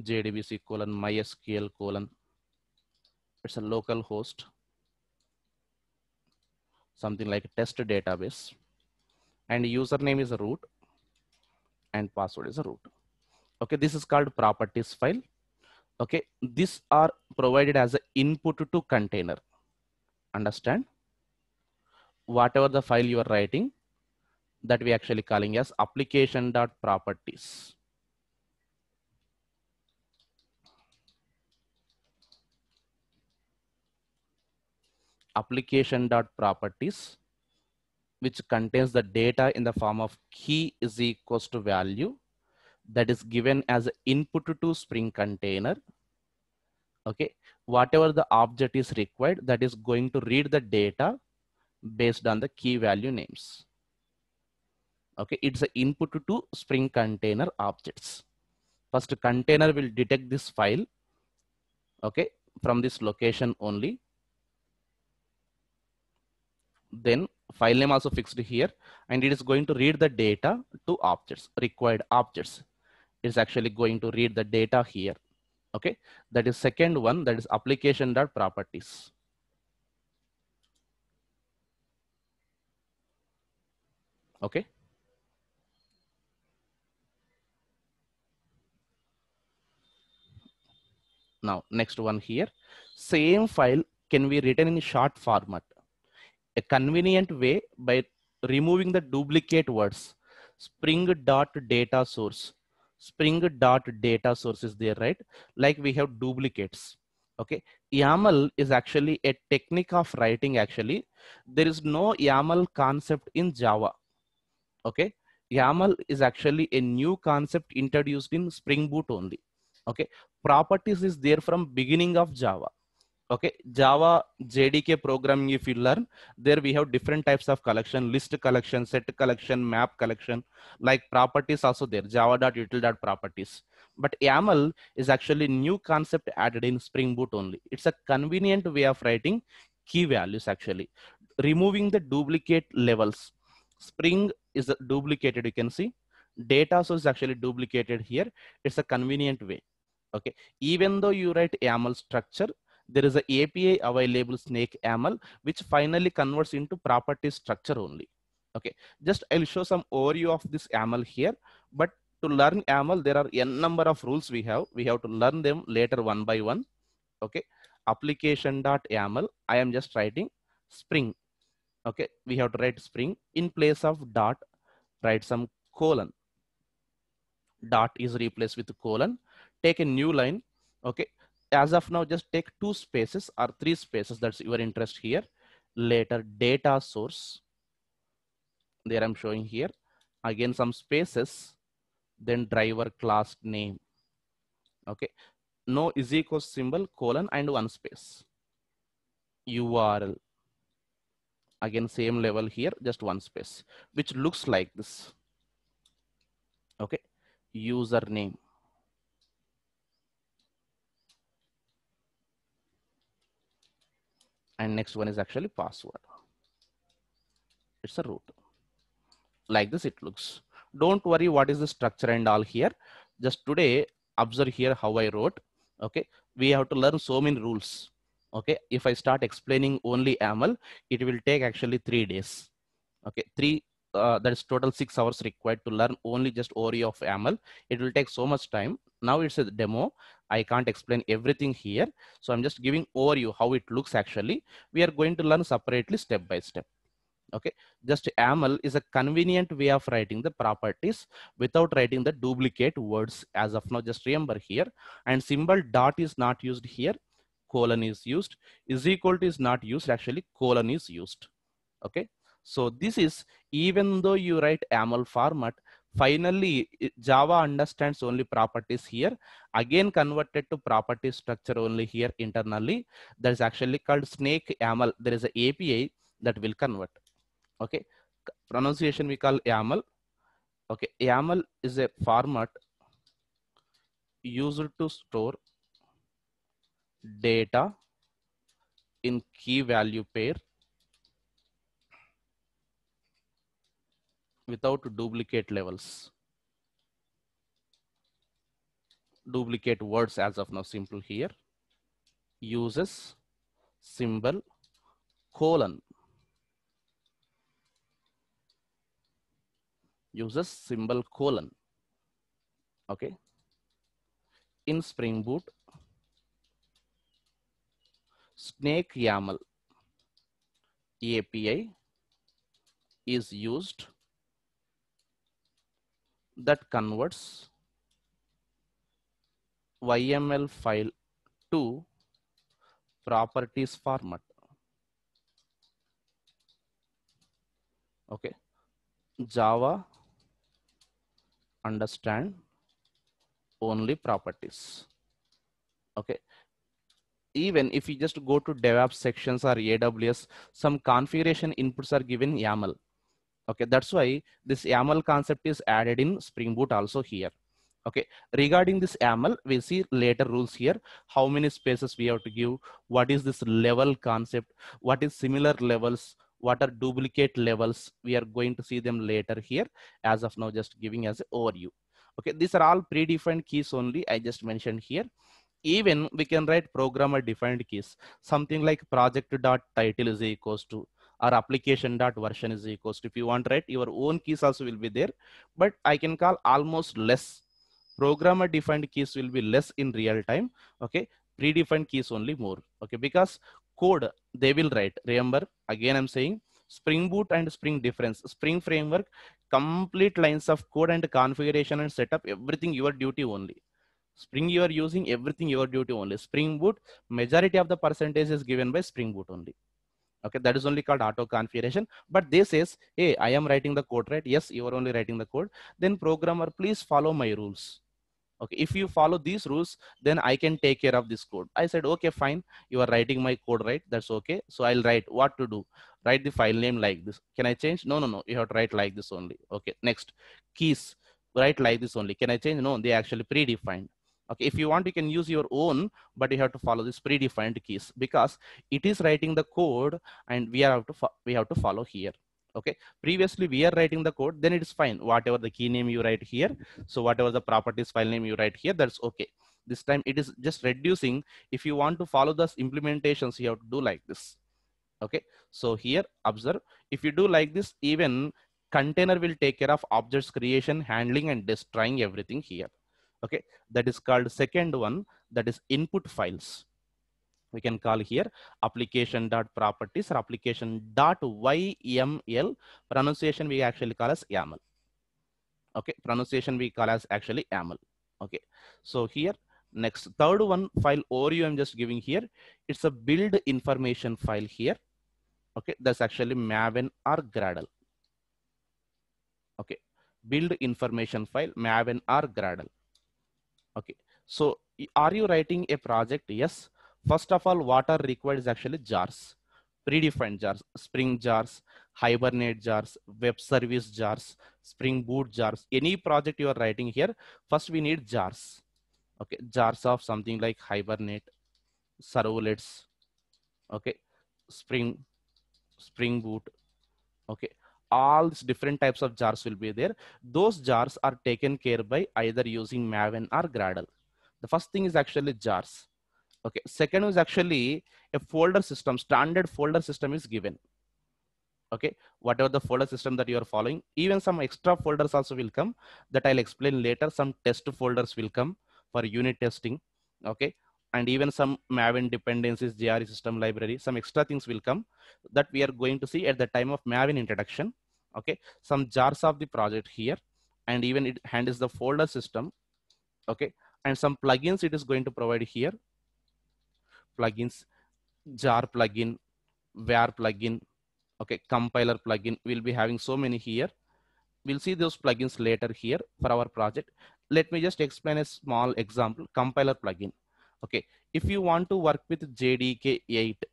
jdbc colon mysql colon it's a local host something like test database and username is root and password is a root. Okay, this is called properties file. Okay, these are provided as an input to container. Understand? Whatever the file you are writing, that we actually calling as application dot properties. application dot properties which contains the data in the form of key is equals to value that is given as input to spring container. Okay, whatever the object is required that is going to read the data based on the key value names. Okay, it's an input to spring container objects. First container will detect this file. Okay, from this location only. Then file name also fixed here and it is going to read the data to objects required objects it's actually going to read the data here okay that is second one that is application dot properties okay now next one here same file can be written in short format a convenient way by removing the duplicate words. Spring dot data source. Spring dot data source is there, right? Like we have duplicates. Okay. YAML is actually a technique of writing actually. There is no YAML concept in Java. Okay. YAML is actually a new concept introduced in Spring Boot only. Okay. Properties is there from beginning of Java okay java jdk programming if you learn there we have different types of collection list collection set collection map collection like properties also there java.util.properties but yaml is actually new concept added in spring boot only it's a convenient way of writing key values actually removing the duplicate levels spring is duplicated you can see data source actually duplicated here it's a convenient way okay even though you write yaml structure there is a API available snake YAML, which finally converts into property structure only. Okay, just I'll show some overview of this YAML here, but to learn YAML, there are n number of rules we have. We have to learn them later one by one. Okay, application.yaml, I am just writing spring. Okay, we have to write spring in place of dot, write some colon. Dot is replaced with colon. Take a new line. Okay, as of now, just take two spaces or three spaces. That's your interest here. Later data source. There I'm showing here. Again, some spaces, then driver class name. Okay. No is equal symbol, colon and one space. URL. Again, same level here, just one space, which looks like this. Okay. Username and next one is actually password. It's a root. Like this it looks. Don't worry what is the structure and all here. Just today, observe here how I wrote. Okay, we have to learn so many rules. Okay, if I start explaining only AML, it will take actually three days. Okay, three uh, that is total six hours required to learn only just ORI of AML. It will take so much time now it's a demo i can't explain everything here so i'm just giving overview how it looks actually we are going to learn separately step by step okay just aml is a convenient way of writing the properties without writing the duplicate words as of now just remember here and symbol dot is not used here colon is used is equal to is not used actually colon is used okay so this is even though you write aml format Finally, Java understands only properties here. Again, converted to property structure only here internally. That is actually called snake YAML. There is an API that will convert. Okay. Pronunciation we call YAML. Okay. YAML is a format used to store data in key value pair without duplicate levels. Duplicate words as of now, simple here. Uses symbol colon. Uses symbol colon. Okay. In Spring Boot, snake YAML API is used that converts YML file to properties format. Okay, Java understand only properties. Okay, even if you just go to DevOps sections or AWS, some configuration inputs are given YAML. Okay, that's why this YAML concept is added in Spring Boot also here. Okay, regarding this YAML, we'll see later rules here, how many spaces we have to give, what is this level concept, what is similar levels, what are duplicate levels, we are going to see them later here, as of now just giving as overview. Okay, these are all predefined keys only, I just mentioned here even we can write programmer defined keys something like project dot title is equals to or application dot version is equals to if you want right your own keys also will be there but i can call almost less programmer defined keys will be less in real time okay predefined keys only more okay because code they will write remember again i'm saying spring boot and spring difference spring framework complete lines of code and configuration and setup everything your duty only spring you are using everything your duty only spring boot majority of the percentage is given by spring boot only okay that is only called auto configuration but this is hey i am writing the code right yes you are only writing the code then programmer please follow my rules okay if you follow these rules then i can take care of this code i said okay fine you are writing my code right that's okay so i'll write what to do write the file name like this can i change no no no you have to write like this only okay next keys write like this only can i change no they actually predefined Okay, if you want, you can use your own, but you have to follow these predefined keys because it is writing the code and we have to, we have to follow here. Okay, previously we are writing the code, then it is fine. Whatever the key name you write here. So whatever the properties file name you write here, that's okay. This time it is just reducing. If you want to follow those implementations, you have to do like this. Okay, so here observe, if you do like this, even container will take care of objects creation, handling and destroying everything here okay that is called second one that is input files we can call here application dot properties or application dot yml pronunciation we actually call as yaml okay pronunciation we call as actually yaml okay so here next third one file or you i'm just giving here it's a build information file here okay that's actually maven or gradle okay build information file maven or gradle Okay. So are you writing a project? Yes. First of all, water is actually jars, predefined jars, spring jars, hibernate jars, web service jars, spring boot jars. Any project you are writing here, first we need jars. Okay. Jars of something like hibernate, servlets, okay, spring, spring boot, okay all different types of jars will be there those jars are taken care by either using maven or gradle the first thing is actually jars okay second is actually a folder system standard folder system is given okay whatever the folder system that you are following even some extra folders also will come that i'll explain later some test folders will come for unit testing okay and even some Maven dependencies, JRE system library, some extra things will come that we are going to see at the time of Maven introduction. Okay, some jars of the project here, and even it handles the folder system. Okay, and some plugins it is going to provide here. Plugins, jar plugin, var plugin, okay, compiler plugin. We'll be having so many here. We'll see those plugins later here for our project. Let me just explain a small example, compiler plugin Okay, if you want to work with JDK 8,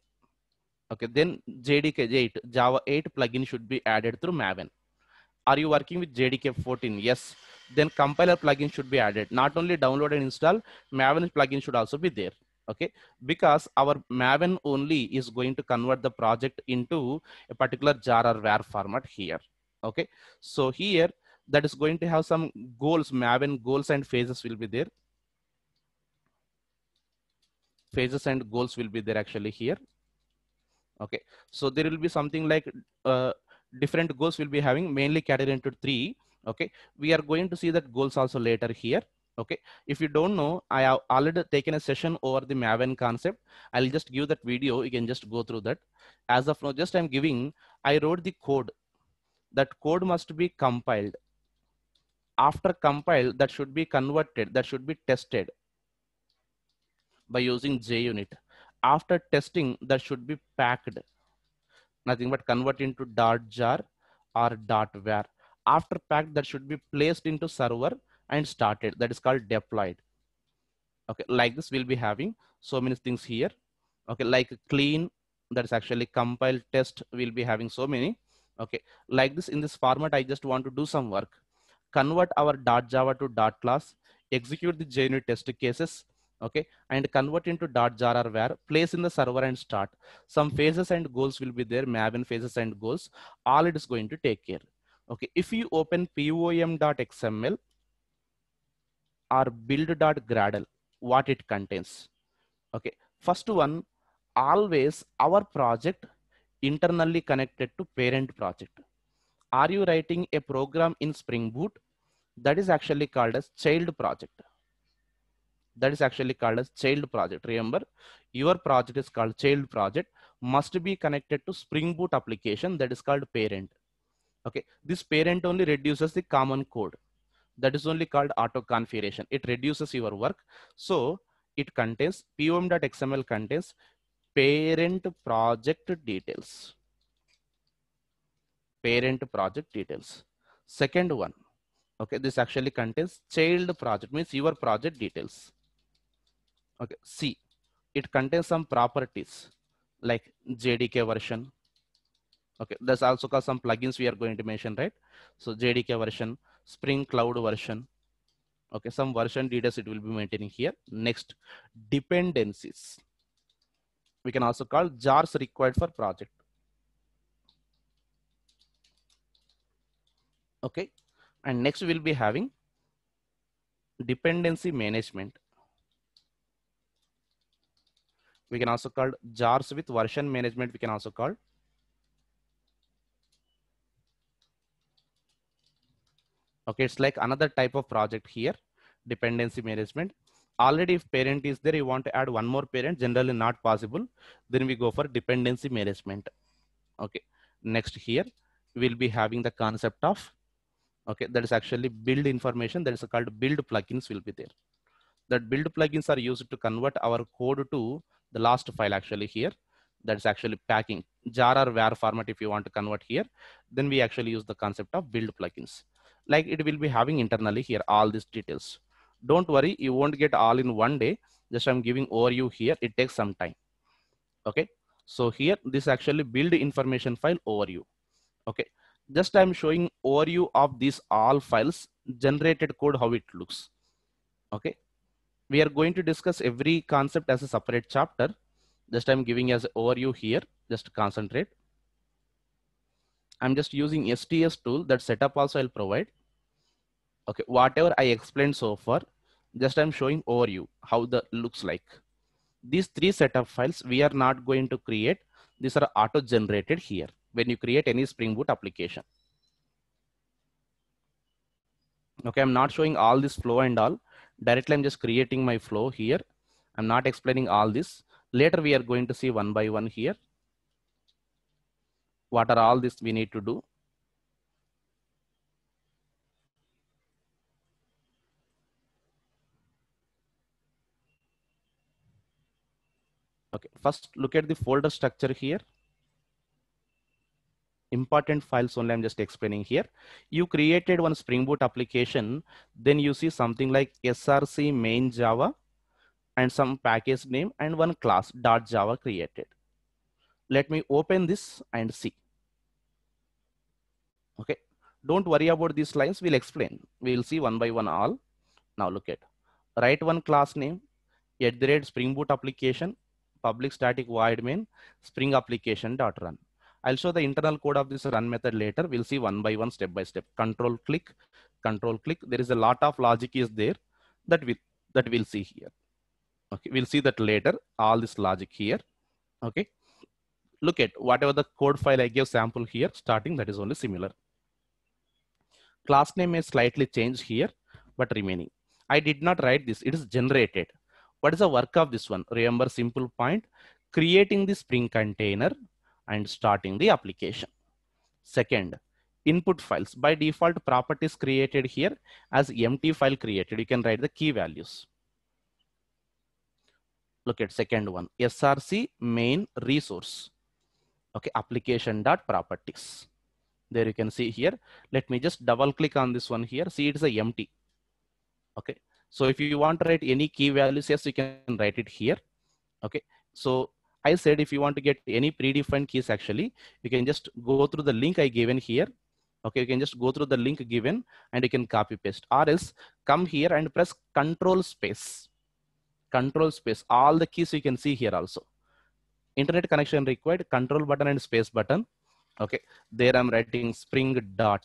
okay, then JDK 8, Java 8 plugin should be added through Maven. Are you working with JDK 14? Yes. Then compiler plugin should be added. Not only download and install, Maven plugin should also be there okay because our maven only is going to convert the project into a particular jar or var format here okay so here that is going to have some goals maven goals and phases will be there phases and goals will be there actually here. Okay, so there will be something like uh, different goals will be having mainly category into three. Okay, we are going to see that goals also later here. Okay, if you don't know, I have already taken a session over the Maven concept. I'll just give that video. You can just go through that. As of now, just I'm giving, I wrote the code. That code must be compiled after compile that should be converted that should be tested by using JUnit. After testing, that should be packed. Nothing but convert into dot jar or dot var. After packed, that should be placed into server and started. That is called deployed. Okay, like this we'll be having so many things here. Okay, like clean, that is actually compile test. We'll be having so many. Okay, like this in this format, I just want to do some work. Convert our dot .java to dot class, execute the JUnit test cases, okay and convert into dot jar or place in the server and start some phases and goals will be there maven phases and goals all it is going to take care okay if you open pom.xml or build.gradle what it contains okay first one always our project internally connected to parent project are you writing a program in spring boot that is actually called as child project that is actually called as child project remember your project is called child project must be connected to spring boot application that is called parent okay this parent only reduces the common code that is only called auto configuration it reduces your work so it contains pom.xml contains parent project details parent project details second one okay this actually contains child project means your project details Okay, C, it contains some properties like JDK version. Okay, there's also got some plugins we are going to mention, right? So JDK version, Spring Cloud version. Okay, some version details it will be maintaining here. Next, dependencies. We can also call jars required for project. Okay, and next we'll be having dependency management. we can also call jars with version management we can also call okay it's like another type of project here dependency management already if parent is there you want to add one more parent generally not possible then we go for dependency management okay next here we'll be having the concept of okay that is actually build information that is called build plugins will be there that build plugins are used to convert our code to the last file actually here that's actually packing jar or var format if you want to convert here then we actually use the concept of build plugins like it will be having internally here all these details don't worry you won't get all in one day just i'm giving overview here it takes some time okay so here this actually build information file overview okay just i'm showing overview of these all files generated code how it looks okay we are going to discuss every concept as a separate chapter. Just I'm giving as overview here, just concentrate. I'm just using STS tool, that setup also I'll provide. Okay, whatever I explained so far, just I'm showing overview, how the looks like. These three setup files we are not going to create. These are auto-generated here when you create any Spring Boot application. Okay, I'm not showing all this flow and all Directly, I'm just creating my flow here. I'm not explaining all this. Later, we are going to see one by one here. What are all this we need to do? Okay, first look at the folder structure here important files only I'm just explaining here. You created one Spring Boot application, then you see something like src main java and some package name and one class dot java created. Let me open this and see. Okay, don't worry about these lines, we'll explain. We'll see one by one all. Now look at, write one class name, at the rate Spring Boot application, public static void main, spring application dot run. I'll show the internal code of this run method later. We'll see one by one, step by step. Control click, control click. There is a lot of logic is there that we that we'll see here. Okay, we'll see that later. All this logic here. Okay, look at whatever the code file I give sample here. Starting that is only similar. Class name is slightly changed here, but remaining. I did not write this. It is generated. What is the work of this one? Remember simple point creating the spring container and starting the application. Second, input files. By default, properties created here as empty file created. You can write the key values. Look at second one, SRC main resource. Okay, application dot properties. There you can see here. Let me just double click on this one here. See, it's a empty. Okay. So if you want to write any key values, yes, you can write it here. Okay. So I said if you want to get any predefined keys actually, you can just go through the link I given here. Okay, you can just go through the link given and you can copy paste or else come here and press control space. Control space, all the keys you can see here also. Internet connection required, control button and space button. Okay, there I'm writing spring dot.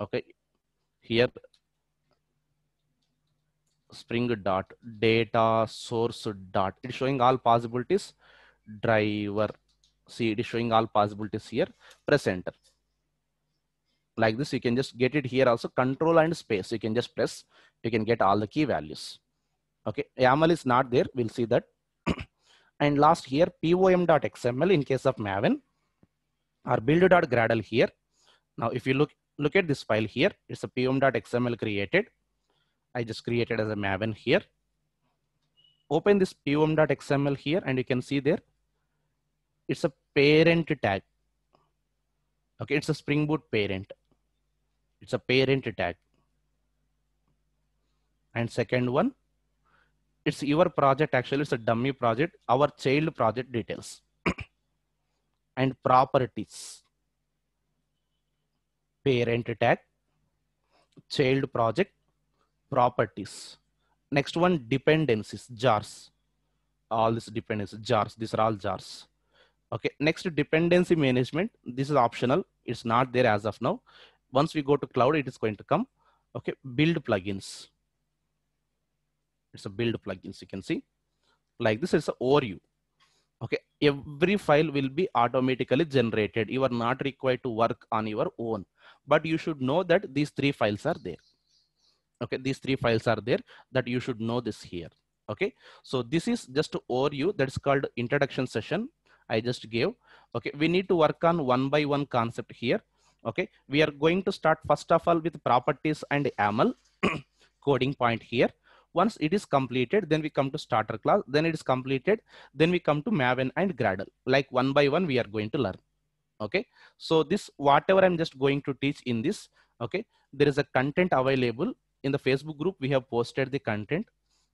Okay, here spring dot data source dot it's showing all possibilities driver see it is showing all possibilities here press enter like this you can just get it here also control and space you can just press you can get all the key values okay yaml is not there we'll see that and last here pom.xml in case of maven or build.gradle here now if you look look at this file here it's a pom.xml created i just created as a maven here open this pom.xml here and you can see there it's a parent tag okay it's a spring boot parent it's a parent tag and second one it's your project actually it's a dummy project our child project details and properties parent tag child project properties next one dependencies jars all these dependencies jars these are all jars Okay, next dependency management. This is optional. It's not there as of now. Once we go to cloud, it is going to come. Okay, build plugins. It's a build plugins, you can see. Like this, is a overview. Okay, every file will be automatically generated. You are not required to work on your own, but you should know that these three files are there. Okay, these three files are there that you should know this here okay so this is just to overview that's called introduction session I just gave. Okay, we need to work on one by one concept here. Okay, we are going to start first of all with properties and AML coding point here. Once it is completed, then we come to starter class, then it is completed, then we come to Maven and Gradle. Like one by one, we are going to learn. Okay, so this whatever I'm just going to teach in this, okay, there is a content available in the Facebook group. We have posted the content.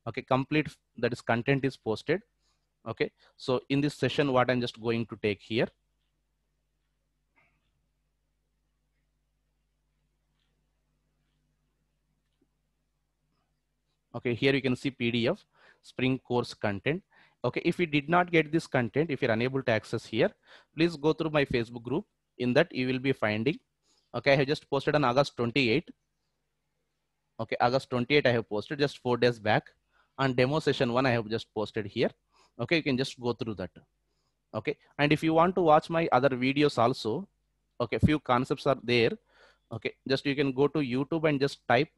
Okay, complete that is content is posted Okay, so in this session, what I'm just going to take here okay here you can see pdf spring course content okay if you did not get this content if you're unable to access here please go through my facebook group in that you will be finding okay i have just posted on august 28 okay august 28 i have posted just four days back and demo session one i have just posted here okay you can just go through that okay and if you want to watch my other videos also okay few concepts are there okay just you can go to youtube and just type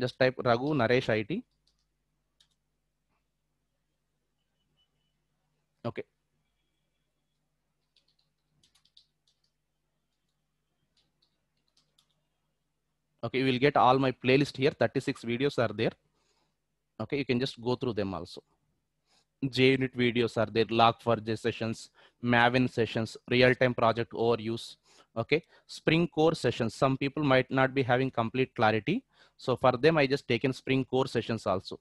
just type raghu naresh it okay okay you will get all my playlist here 36 videos are there Okay, you can just go through them also. JUnit videos are there, Log4j sessions, Maven sessions, real-time project overuse, okay spring core sessions some people might not be having complete clarity so for them i just taken spring core sessions also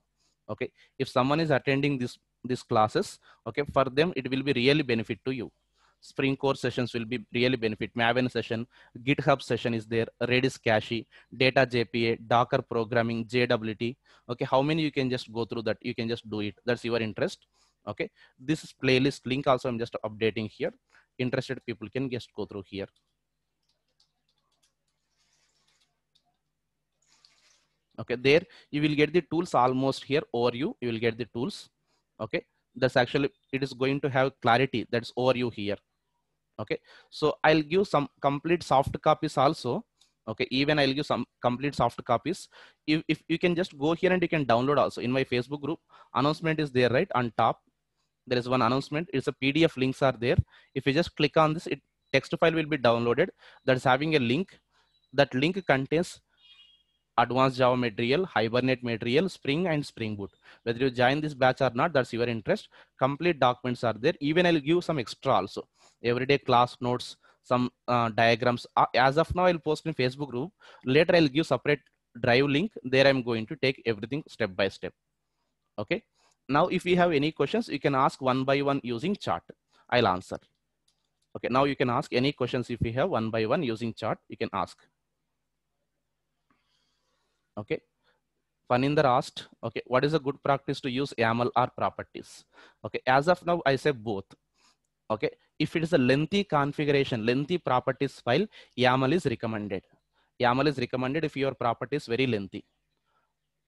okay if someone is attending this these classes okay for them it will be really benefit to you Spring Core sessions will be really benefit. Maven session, GitHub session is there, Redis Cache, Data JPA, Docker programming, JWT. Okay, how many you can just go through that? You can just do it. That's your interest. Okay, this is playlist link also. I'm just updating here. Interested people can just go through here. okay there you will get the tools almost here over you you will get the tools okay that's actually it is going to have clarity that's over you here okay so i'll give some complete soft copies also okay even i'll give some complete soft copies if, if you can just go here and you can download also in my facebook group announcement is there right on top there is one announcement it's a pdf links are there if you just click on this it text file will be downloaded that's having a link that link contains advanced Java material, Hibernate material, Spring and Spring Boot. Whether you join this batch or not, that's your interest. Complete documents are there. Even I'll give some extra also. Everyday class notes, some uh, diagrams. Uh, as of now, I'll post in Facebook group. Later, I'll give separate drive link. There I'm going to take everything step by step. Okay. Now, if you have any questions, you can ask one by one using chart. I'll answer. Okay. Now you can ask any questions if you have one by one using chart, you can ask. Okay. Faninder asked, okay, what is a good practice to use YAML or properties? Okay, as of now, I say both. Okay, if it is a lengthy configuration, lengthy properties file, YAML is recommended. YAML is recommended if your property is very lengthy.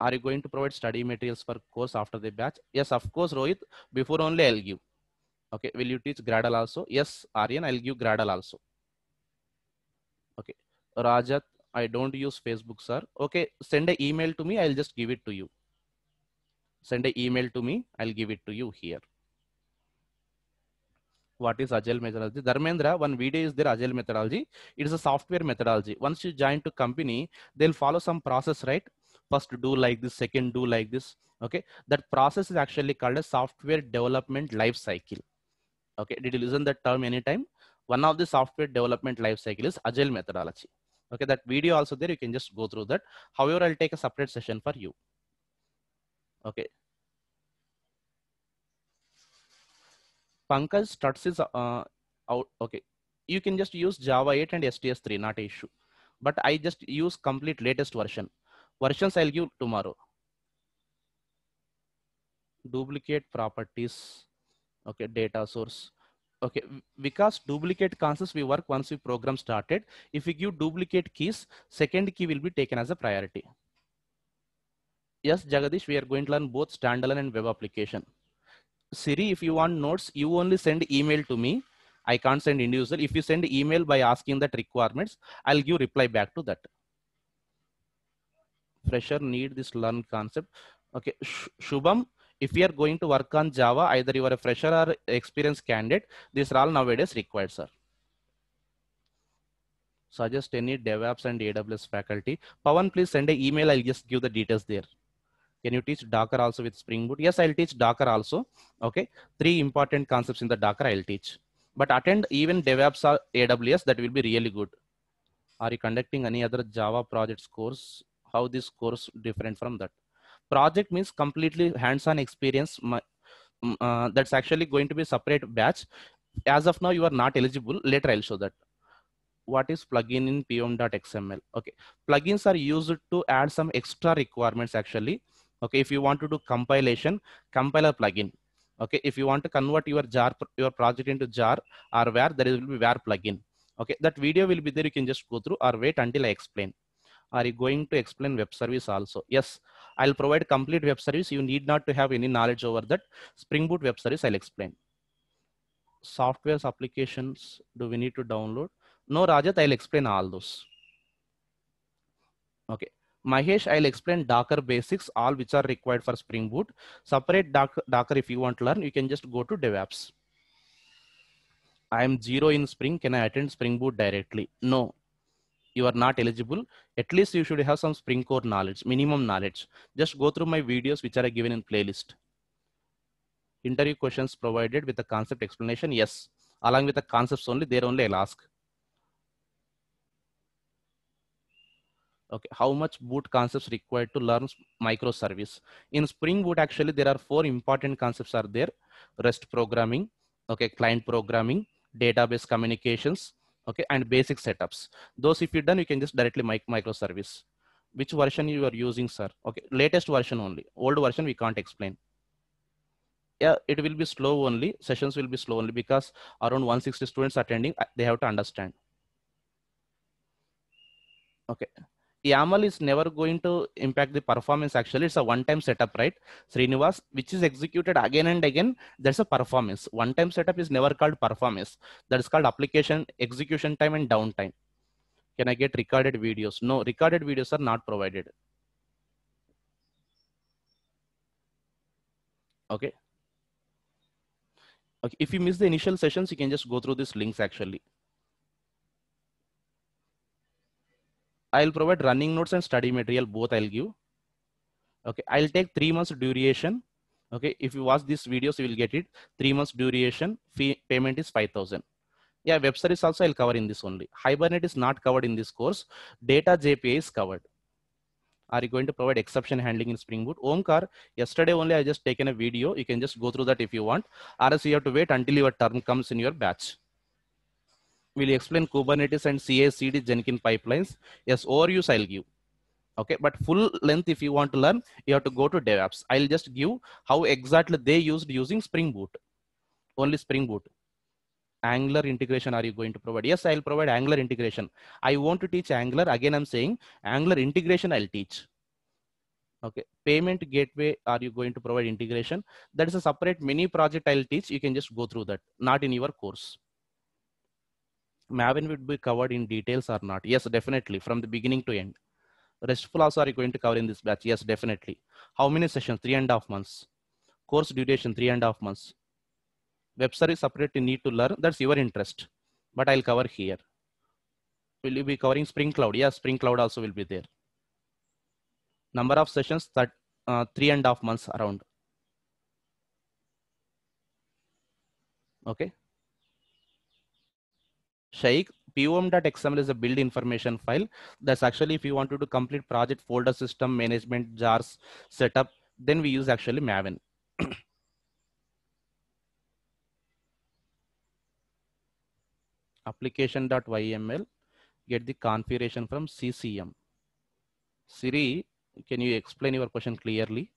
Are you going to provide study materials for course after the batch? Yes, of course, Rohit, before only I'll give. Okay, will you teach Gradle also? Yes, Aryan, I'll give Gradle also. Okay, Rajat, I don't use Facebook, sir. Okay, send an email to me. I'll just give it to you. Send an email to me. I'll give it to you here. What is Agile methodology? Dharmendra, one video is there Agile methodology. It is a software methodology. Once you join to company, they'll follow some process, right? First do like this, second do like this. Okay, that process is actually called a software development life cycle. Okay, did you listen that term anytime? One of the software development life cycle is Agile methodology okay that video also there you can just go through that however i'll take a separate session for you okay pankaj struts is uh, out okay you can just use java 8 and sts3 not issue but i just use complete latest version versions i'll give tomorrow duplicate properties okay data source okay because duplicate concepts we work once we program started if we give duplicate keys second key will be taken as a priority yes jagadish we are going to learn both standalone and web application siri if you want notes you only send email to me i can't send individual if you send email by asking that requirements i'll give reply back to that fresher need this learn concept okay Sh shubham if we are going to work on Java, either you are a fresher or experienced candidate, these are all nowadays required, sir. Suggest any DevOps and AWS faculty. Pawan, please send an email. I'll just give the details there. Can you teach Docker also with Spring Boot? Yes, I'll teach Docker also. Okay. Three important concepts in the Docker I'll teach. But attend even DevOps or AWS. That will be really good. Are you conducting any other Java projects course? How this course different from that? project means completely hands-on experience uh, that's actually going to be separate batch as of now you are not eligible later i'll show that what is plugin in pom.xml okay plugins are used to add some extra requirements actually okay if you want to do compilation compiler plugin okay if you want to convert your jar your project into jar or where there will be where plugin okay that video will be there you can just go through or wait until i explain are you going to explain web service also yes I'll provide complete web service. You need not to have any knowledge over that. Spring Boot web service, I'll explain. Softwares, applications, do we need to download? No, Rajat, I'll explain all those. Okay. Mahesh, I'll explain Docker basics, all which are required for Spring Boot. Separate Docker, if you want to learn, you can just go to DevOps. I am zero in Spring. Can I attend Spring Boot directly? No, you are not eligible, at least you should have some Spring Core knowledge, minimum knowledge. Just go through my videos which are given in playlist. Interview questions provided with the concept explanation, yes. Along with the concepts only, there only I'll ask. okay how much boot concepts required to learn microservice in spring boot actually there are four important concepts are there rest programming okay client programming database communications okay, and basic setups. Those if you're done, you can just directly mic microservice. Which version you are using, sir? Okay, latest version only. Old version we can't explain. Yeah, it will be slow only. Sessions will be slow only because around 160 students attending, uh, they have to understand. Okay. YAML is never going to impact the performance. Actually, it's a one-time setup, right? Srinivas, which is executed again and again. There's a performance. One-time setup is never called performance. That is called application execution time and downtime. Can I get recorded videos? No, recorded videos are not provided. Okay. Okay. If you miss the initial sessions, you can just go through these links actually. I'll provide running notes and study material, both I'll give. Okay, I'll take three months duration. Okay, if you watch these videos, you will get it. Three months duration, fee payment is 5,000. Yeah, web service also I'll cover in this only. Hibernate is not covered in this course. Data JPA is covered. Are you going to provide exception handling in Spring Boot? Omkar, yesterday only I just taken a video. You can just go through that if you want. Or else you have to wait until your term comes in your batch will explain Kubernetes and CI/CD Jenkins pipelines. Yes, overuse I'll give. Okay, but full length if you want to learn, you have to go to DevOps. I'll just give how exactly they used using Spring Boot, only Spring Boot. Angular integration are you going to provide? Yes, I'll provide Angular integration. I want to teach Angular. Again, I'm saying Angular integration I'll teach. Okay, payment gateway are you going to provide integration? That is a separate mini project I'll teach. You can just go through that, not in your course. Maven would be covered in details or not? Yes, definitely, from the beginning to end. RESTful also are you going to cover in this batch? Yes, definitely. How many sessions? Three and a half months. Course duration, three and a half months. Web service separate you need to learn, that's your interest. But I'll cover here. Will you be covering Spring Cloud? Yes, Spring Cloud also will be there. Number of sessions, that, uh, three and a half months around. Okay. Shaikh, pom.xml is a build information file. That's actually if you want to do complete project folder system management jars setup, then we use actually Maven. application.yml get the configuration from CCM. Siri, can you explain your question clearly?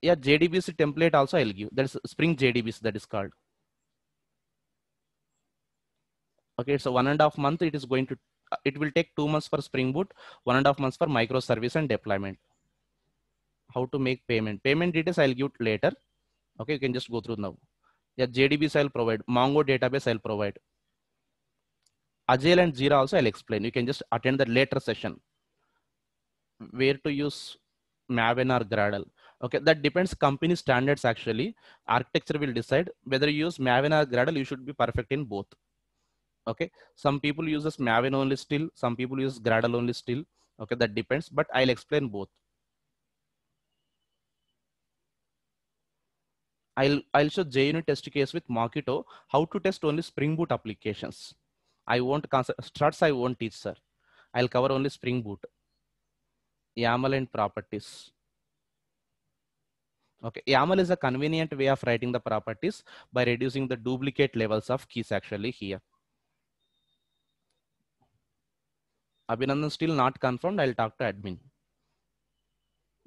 Yeah, JDBC template also I'll give. That's Spring JDBC that is called. Okay, so one and a half month it is going to, uh, it will take two months for Spring Boot, one and a half months for microservice and deployment. How to make payment. Payment details I'll give later. Okay, you can just go through now. Yeah, JDBs I'll provide, Mongo database I'll provide. Agile and Jira also I'll explain. You can just attend the later session. Where to use Maven or Gradle. Okay, that depends company standards actually. Architecture will decide whether you use Maven or Gradle, you should be perfect in both okay some people uses maven only still some people use gradle only still okay that depends but i'll explain both I'll, I'll show JUnit test case with Mockito, how to test only Spring Boot applications. I won't, struts I won't teach, sir. I'll cover only Spring Boot, YAML and properties. Okay, YAML is a convenient way of writing the properties by reducing the duplicate levels of keys actually here. Abhinandan still not confirmed. I'll talk to admin.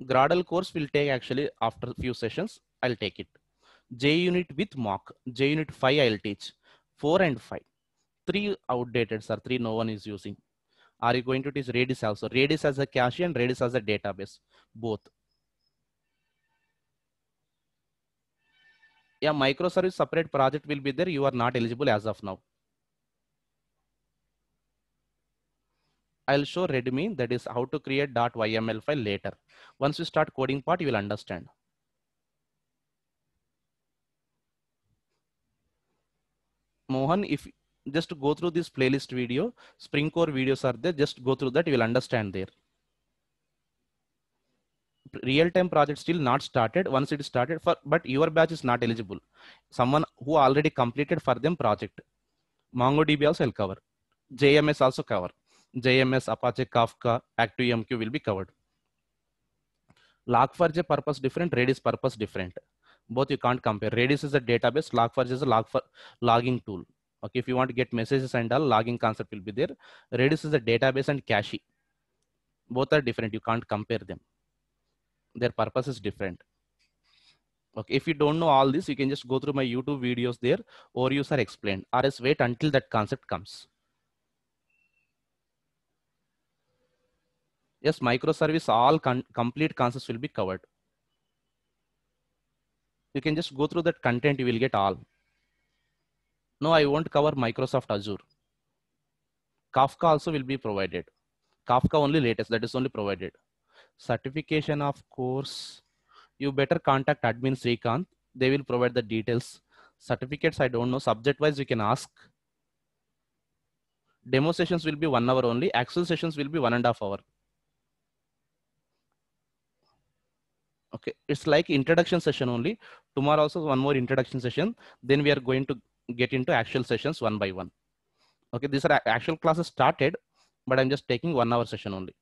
Gradle course will take actually after few sessions. I'll take it. J unit with mock. J unit 5 I'll teach. 4 and 5. 3 outdated, sir. 3 no one is using. Are you going to teach Redis also? Redis as a cache and Redis as a database. Both. Yeah, microservice separate project will be there. You are not eligible as of now. I'll show Redmi that is how to create .yml file later. Once you start coding part, you will understand. Mohan, if just go through this playlist video, Spring Core videos are there. Just go through that, you will understand there. Real-time project still not started. Once it is started, for but your batch is not eligible. Someone who already completed for them project. MongoDB also will cover. JMS also cover. JMS, Apache, Kafka, ActiveMQ will be covered. Log4j purpose different, Redis purpose different. Both you can't compare. Redis is a database, Log4j is a log for logging tool. Okay, if you want to get messages and all, logging concept will be there. Redis is a database and cache. Both are different. You can't compare them. Their purpose is different. Okay, if you don't know all this, you can just go through my YouTube videos there or use are explained. Or else wait until that concept comes. yes microservice all con complete concepts will be covered you can just go through that content you will get all no i won't cover microsoft azure kafka also will be provided kafka only latest that is only provided certification of course you better contact admin srikanth they will provide the details certificates i don't know subject wise you can ask demo sessions will be one hour only actual sessions will be one and a half hour okay it's like introduction session only tomorrow also one more introduction session then we are going to get into actual sessions one by one okay these are actual classes started but i'm just taking one hour session only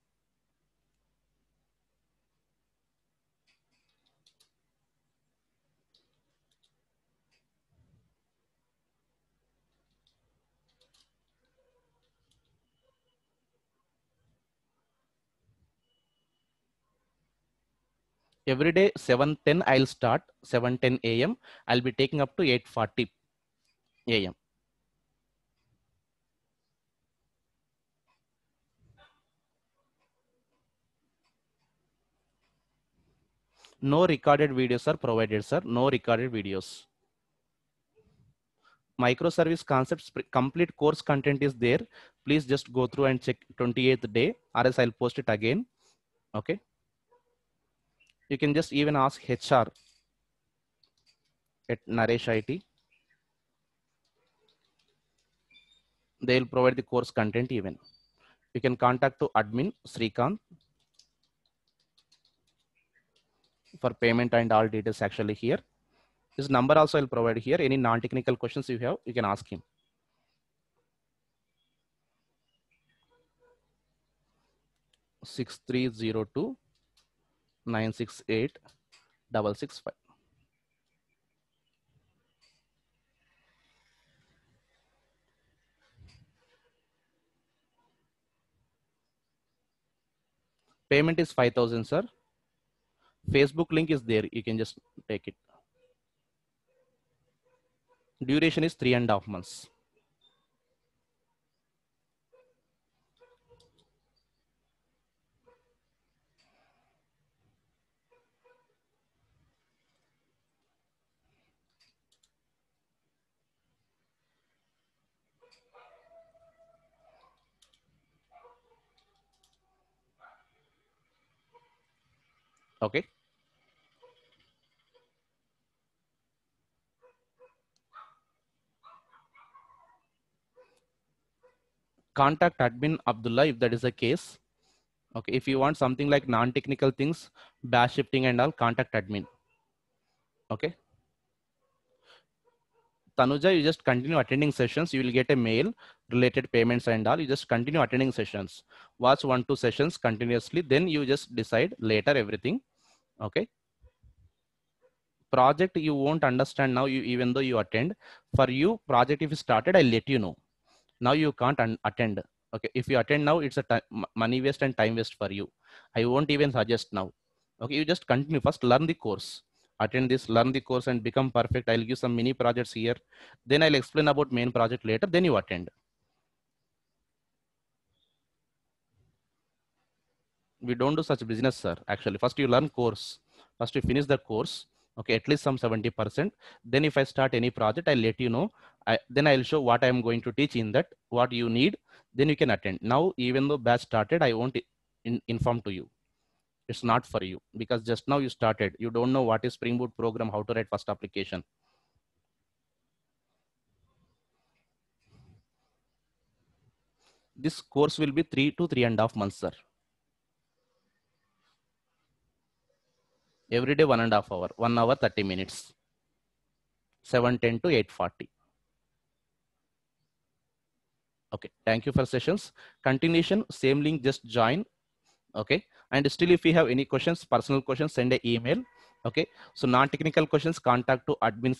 every day 7.10 I'll start, 7.10 a.m. I'll be taking up to 8.40 a.m. No recorded videos are provided, sir. No recorded videos. Microservice concepts, complete course content is there. Please just go through and check 28th day or I'll post it again. Okay. You can just even ask HR at Naresh IT. They will provide the course content even. You can contact to admin Srikant for payment and all details actually here. This number also I'll provide here. Any non-technical questions you have, you can ask him. Six three zero two nine six eight double six five. Payment is 5,000, sir. Facebook link is there. You can just take it. Duration is three and a half months. Okay. Contact admin Abdullah if that is the case. Okay, if you want something like non-technical things, bash shifting and all, contact admin. Okay. Tanuja, you just continue attending sessions. You will get a mail related payments and all you just continue attending sessions watch one two sessions continuously then you just decide later everything okay project you won't understand now you even though you attend for you project if you started i let you know now you can't attend okay if you attend now it's a time, money waste and time waste for you i won't even suggest now okay you just continue first learn the course attend this learn the course and become perfect i'll give some mini projects here then i'll explain about main project later then you attend we don't do such business, sir. Actually, first you learn course. First you finish the course. Okay, at least some 70%. Then if I start any project, I'll let you know. I, then I'll show what I'm going to teach in that, what you need. Then you can attend. Now, even though batch started, I won't in, inform to you. It's not for you because just now you started. You don't know what is Spring Boot program, how to write first application. this course will be three to three and a half months, sir. every day one and a half hour, one hour, 30 minutes, 710 to 840. Okay, thank you for sessions. Continuation, same link, just join. Okay, and still if you have any questions, personal questions, send an email. Okay, so non-technical questions, contact to admin